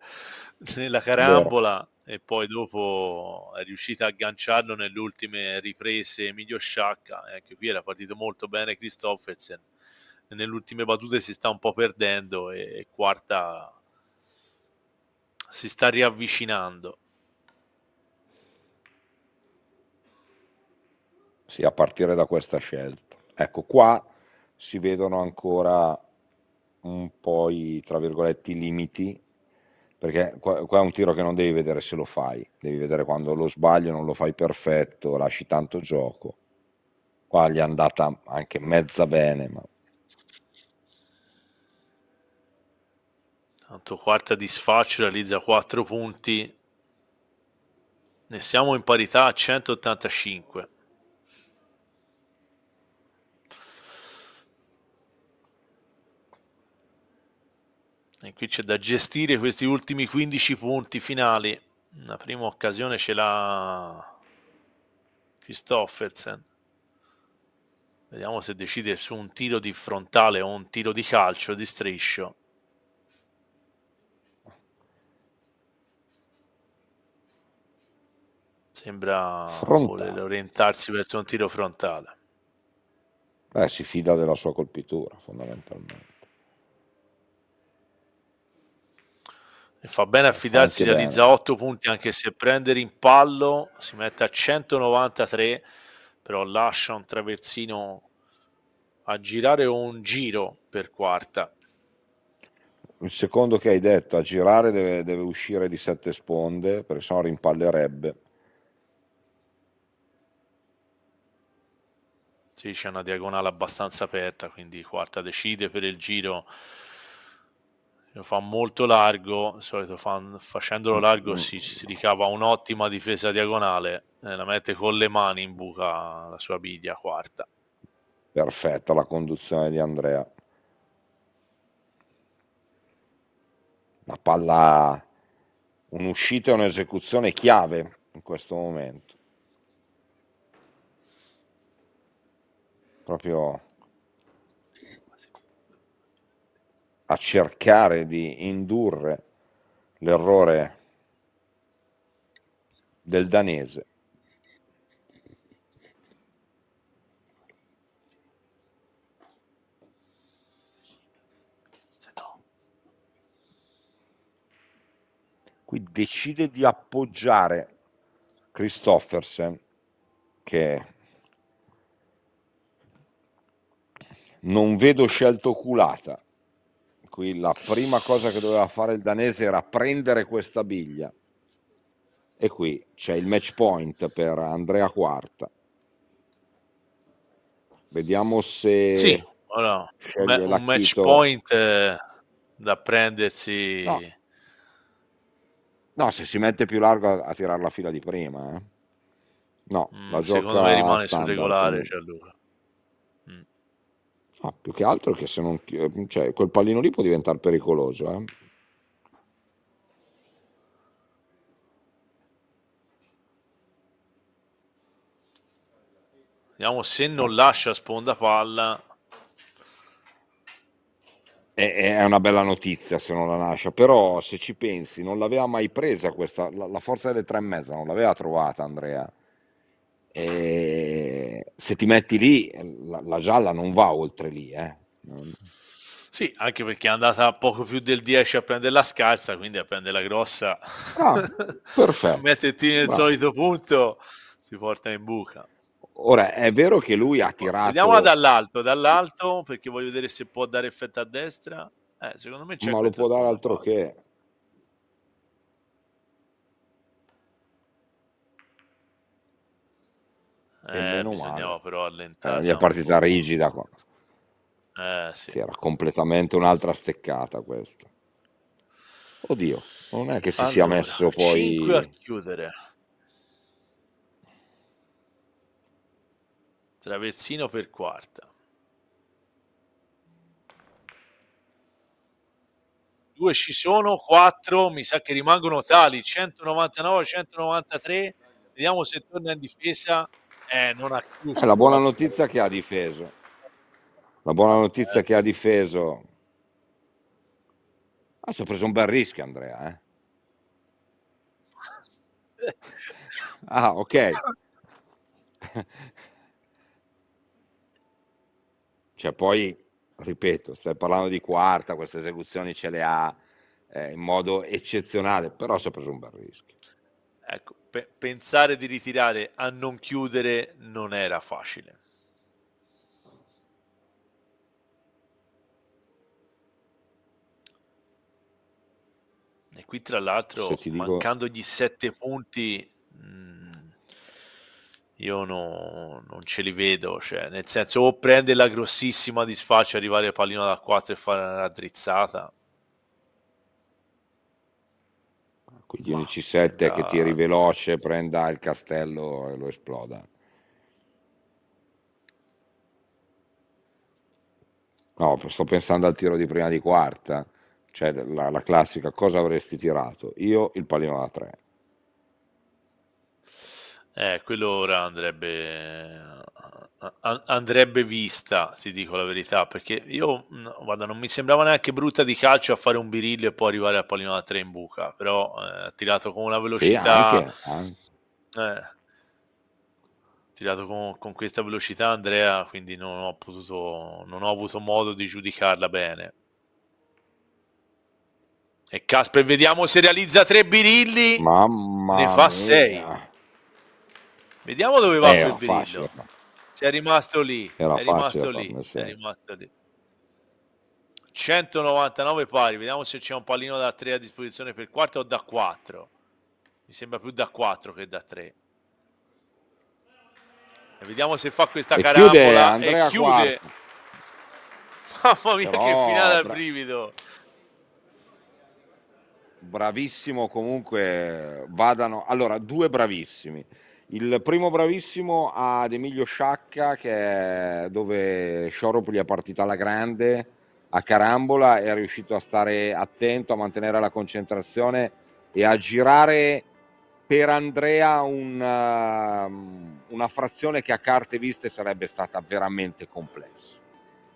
nella carambola e poi dopo è riuscito a agganciarlo nelle ultime riprese Emilio Sciacca, e anche qui era partito molto bene Christoffersen nelle ultime battute si sta un po' perdendo e quarta si sta riavvicinando. Sì, a partire da questa scelta. Ecco, qua si vedono ancora un po' i, tra virgolette, i limiti, perché qua, qua, è un tiro che non devi vedere se lo fai, devi vedere quando lo sbaglio, non lo fai perfetto, lasci tanto gioco. Qua gli è andata anche mezza bene, ma Tanto quarta di sfaccio, realizza 4 punti. Ne siamo in parità a 185. E qui c'è da gestire questi ultimi 15 punti finali. La prima occasione ce l'ha Christoffersen. Vediamo se decide su un tiro di frontale o un tiro di calcio di striscio. Sembra frontale. voler orientarsi verso un tiro frontale. Eh, si fida della sua colpitura, fondamentalmente. E fa bene a fidarsi, realizza bene. 8 punti anche se prende rimpallo, si mette a 193, però lascia un traversino a girare un giro per quarta. Il secondo che hai detto, a girare deve, deve uscire di sette sponde, perché sennò rimpallerebbe Sì, c'è una diagonale abbastanza aperta, quindi quarta decide per il giro. Lo fa molto largo, di solito fan, facendolo largo mm. si, si ricava un'ottima difesa diagonale, eh, la mette con le mani in buca la sua biglia quarta. Perfetta la conduzione di Andrea. La palla, un'uscita e un'esecuzione chiave in questo momento. proprio a cercare di indurre l'errore del danese. Qui decide di appoggiare Christoffersen che non vedo scelta oculata. Qui la prima cosa che doveva fare il danese era prendere questa biglia. E qui c'è il match point per Andrea Quarta. Vediamo se... Sì, o no. un l'acchito. match point eh, da prendersi... No. no. se si mette più largo a, tirare la fila di prima. Eh. No, mm, la secondo me rimane sul regolare. Cioè, Ah, più che altro che se non... Ehm, cioè, quel pallino lì può diventare pericoloso, eh? Vediamo se non lascia sponda palla. È, è una bella notizia se non la lascia, però se ci pensi non l'aveva mai presa questa, la, la forza delle tre e mezza non l'aveva trovata Andrea e ehm, se ti metti lì, ehm, la, la gialla non va oltre lì. Eh. Sì, anche perché è andata poco più del 10 a prendere la scarsa, quindi a prendere la grossa. Ah, perfetto. Metterti nel Bravo. solito punto, si porta in buca. Ora, è vero che lui se ha tirato... Vediamola dall'alto, dall'alto, perché voglio vedere se può dare effetto a destra. Eh, secondo me c'è Ma lo può dare altro che... E eh, meno però allentare. La partita rigida qua. Eh, sì. Che era completamente un'altra steccata questa. Oddio, non è che si allora, sia messo poi... 5 a chiudere. Traversino per quarta. Due ci sono, quattro mi sa che rimangono tali, 199-193. Vediamo se torna in difesa eh, non ha chiuso. È la buona notizia che ha difeso. La buona notizia eh. che ha difeso. Ah, si è preso un bel rischio Andrea, eh? Ah, ok. Cioè, poi, ripeto, stai parlando di quarta, queste esecuzioni ce le ha eh, in modo eccezionale, però si è preso un bel rischio. Ecco, pe- pensare di ritirare a non chiudere non era facile. E qui tra l'altro, dico... mancando gli sette punti, mh, mm, io no, non ce li vedo. Cioè, nel senso, o prende la grossissima disfaccia, arrivare a pallino da 4 e fare una raddrizzata Quindi gli 11-7 che tiri veloce, prenda il castello e lo esploda. No, sto pensando al tiro di prima di quarta, cioè la, la classica cosa avresti tirato? Io il pallino da tre. Eh, quello ora andrebbe andrebbe vista, ti dico la verità, perché io guarda, non mi sembrava neanche brutta di calcio a fare un birillo e poi arrivare a pallino da tre in buca, però ha eh, tirato con una velocità... Ha Eh, tirato con, con, questa velocità Andrea, quindi non ho, potuto, non ho avuto modo di giudicarla bene. E Casper, vediamo se realizza tre birilli, Mamma ne fa sei. Vediamo dove va eh, quel birillo. Facile. Sei rimasto lì, Era è rimasto lì, è rimasto lì. 199 pari, vediamo se c'è un pallino da 3 a disposizione per quarto o da 4. Mi sembra più da 4 che da 3. E vediamo se fa questa e carambola chiude, Andrea e chiude. Quarto. Mamma mia Però, che finale al brivido. Bravissimo comunque, vadano. Allora, due bravissimi. Il primo bravissimo ad Emilio Sciacca, che è dove Sciorupoli è partita alla grande a Carambola, è riuscito a stare attento, a mantenere la concentrazione e a girare per Andrea un, um, una frazione che a carte viste sarebbe stata veramente complessa,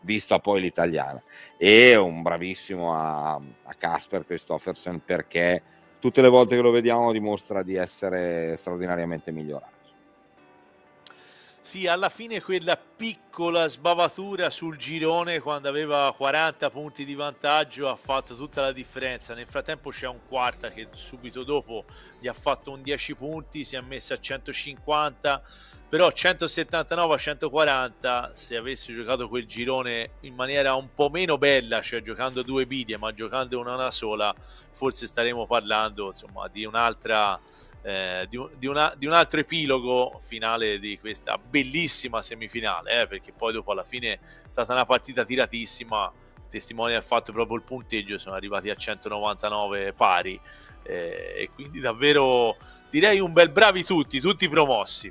vista poi l'italiana. E un bravissimo a, a Casper Christoffersen perché tutte le volte che lo vediamo dimostra di essere straordinariamente migliorato. Sì, alla fine quella piccola sbavatura sul girone quando aveva 40 punti di vantaggio ha fatto tutta la differenza. Nel frattempo c'è un quarta che subito dopo gli ha fatto un 10 punti, si è messa a 150, però 179 a 140 se avesse giocato quel girone in maniera un po' meno bella, cioè giocando due biglie ma giocando una, una sola, forse staremmo parlando insomma, di un'altra eh, di, di, una, di, un altro epilogo finale di questa bellissima semifinale, eh, perché poi dopo alla fine è stata una partita tiratissima, testimonia il fatto proprio il punteggio, sono arrivati a 199 pari eh, e quindi davvero direi un bel bravi tutti, tutti promossi.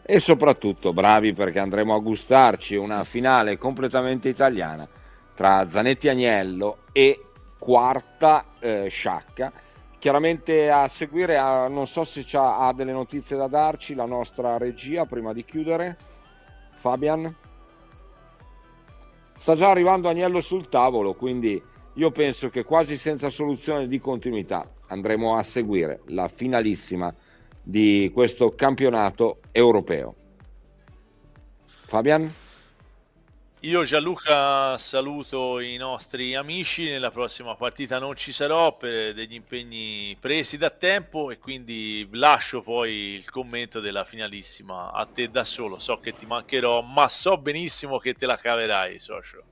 E soprattutto bravi perché andremo a gustarci una finale completamente italiana tra Zanetti Agnello e quarta eh, Sciacca Chiaramente a seguire, a, non so se ha delle notizie da darci la nostra regia prima di chiudere. Fabian? Sta già arrivando Agnello sul tavolo, quindi io penso che quasi senza soluzione di continuità andremo a seguire la finalissima di questo campionato europeo. Fabian? Io Gianluca saluto i nostri amici, nella prossima partita non ci sarò per degli impegni presi da tempo e quindi lascio poi il commento della finalissima a te da solo, so che ti mancherò ma so benissimo che te la caverai socio.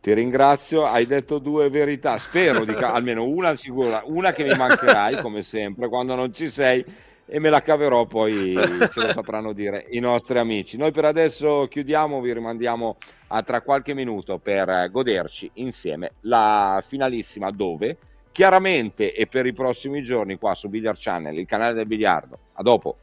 Ti ringrazio, hai detto due verità, spero, di ca- almeno una sicura, una che mi mancherai come sempre quando non ci sei e me la caverò poi ce lo sapranno dire i nostri amici. Noi per adesso chiudiamo, vi rimandiamo a tra qualche minuto per goderci insieme la finalissima dove chiaramente e per i prossimi giorni qua su Billiard Channel, il canale del biliardo. A dopo.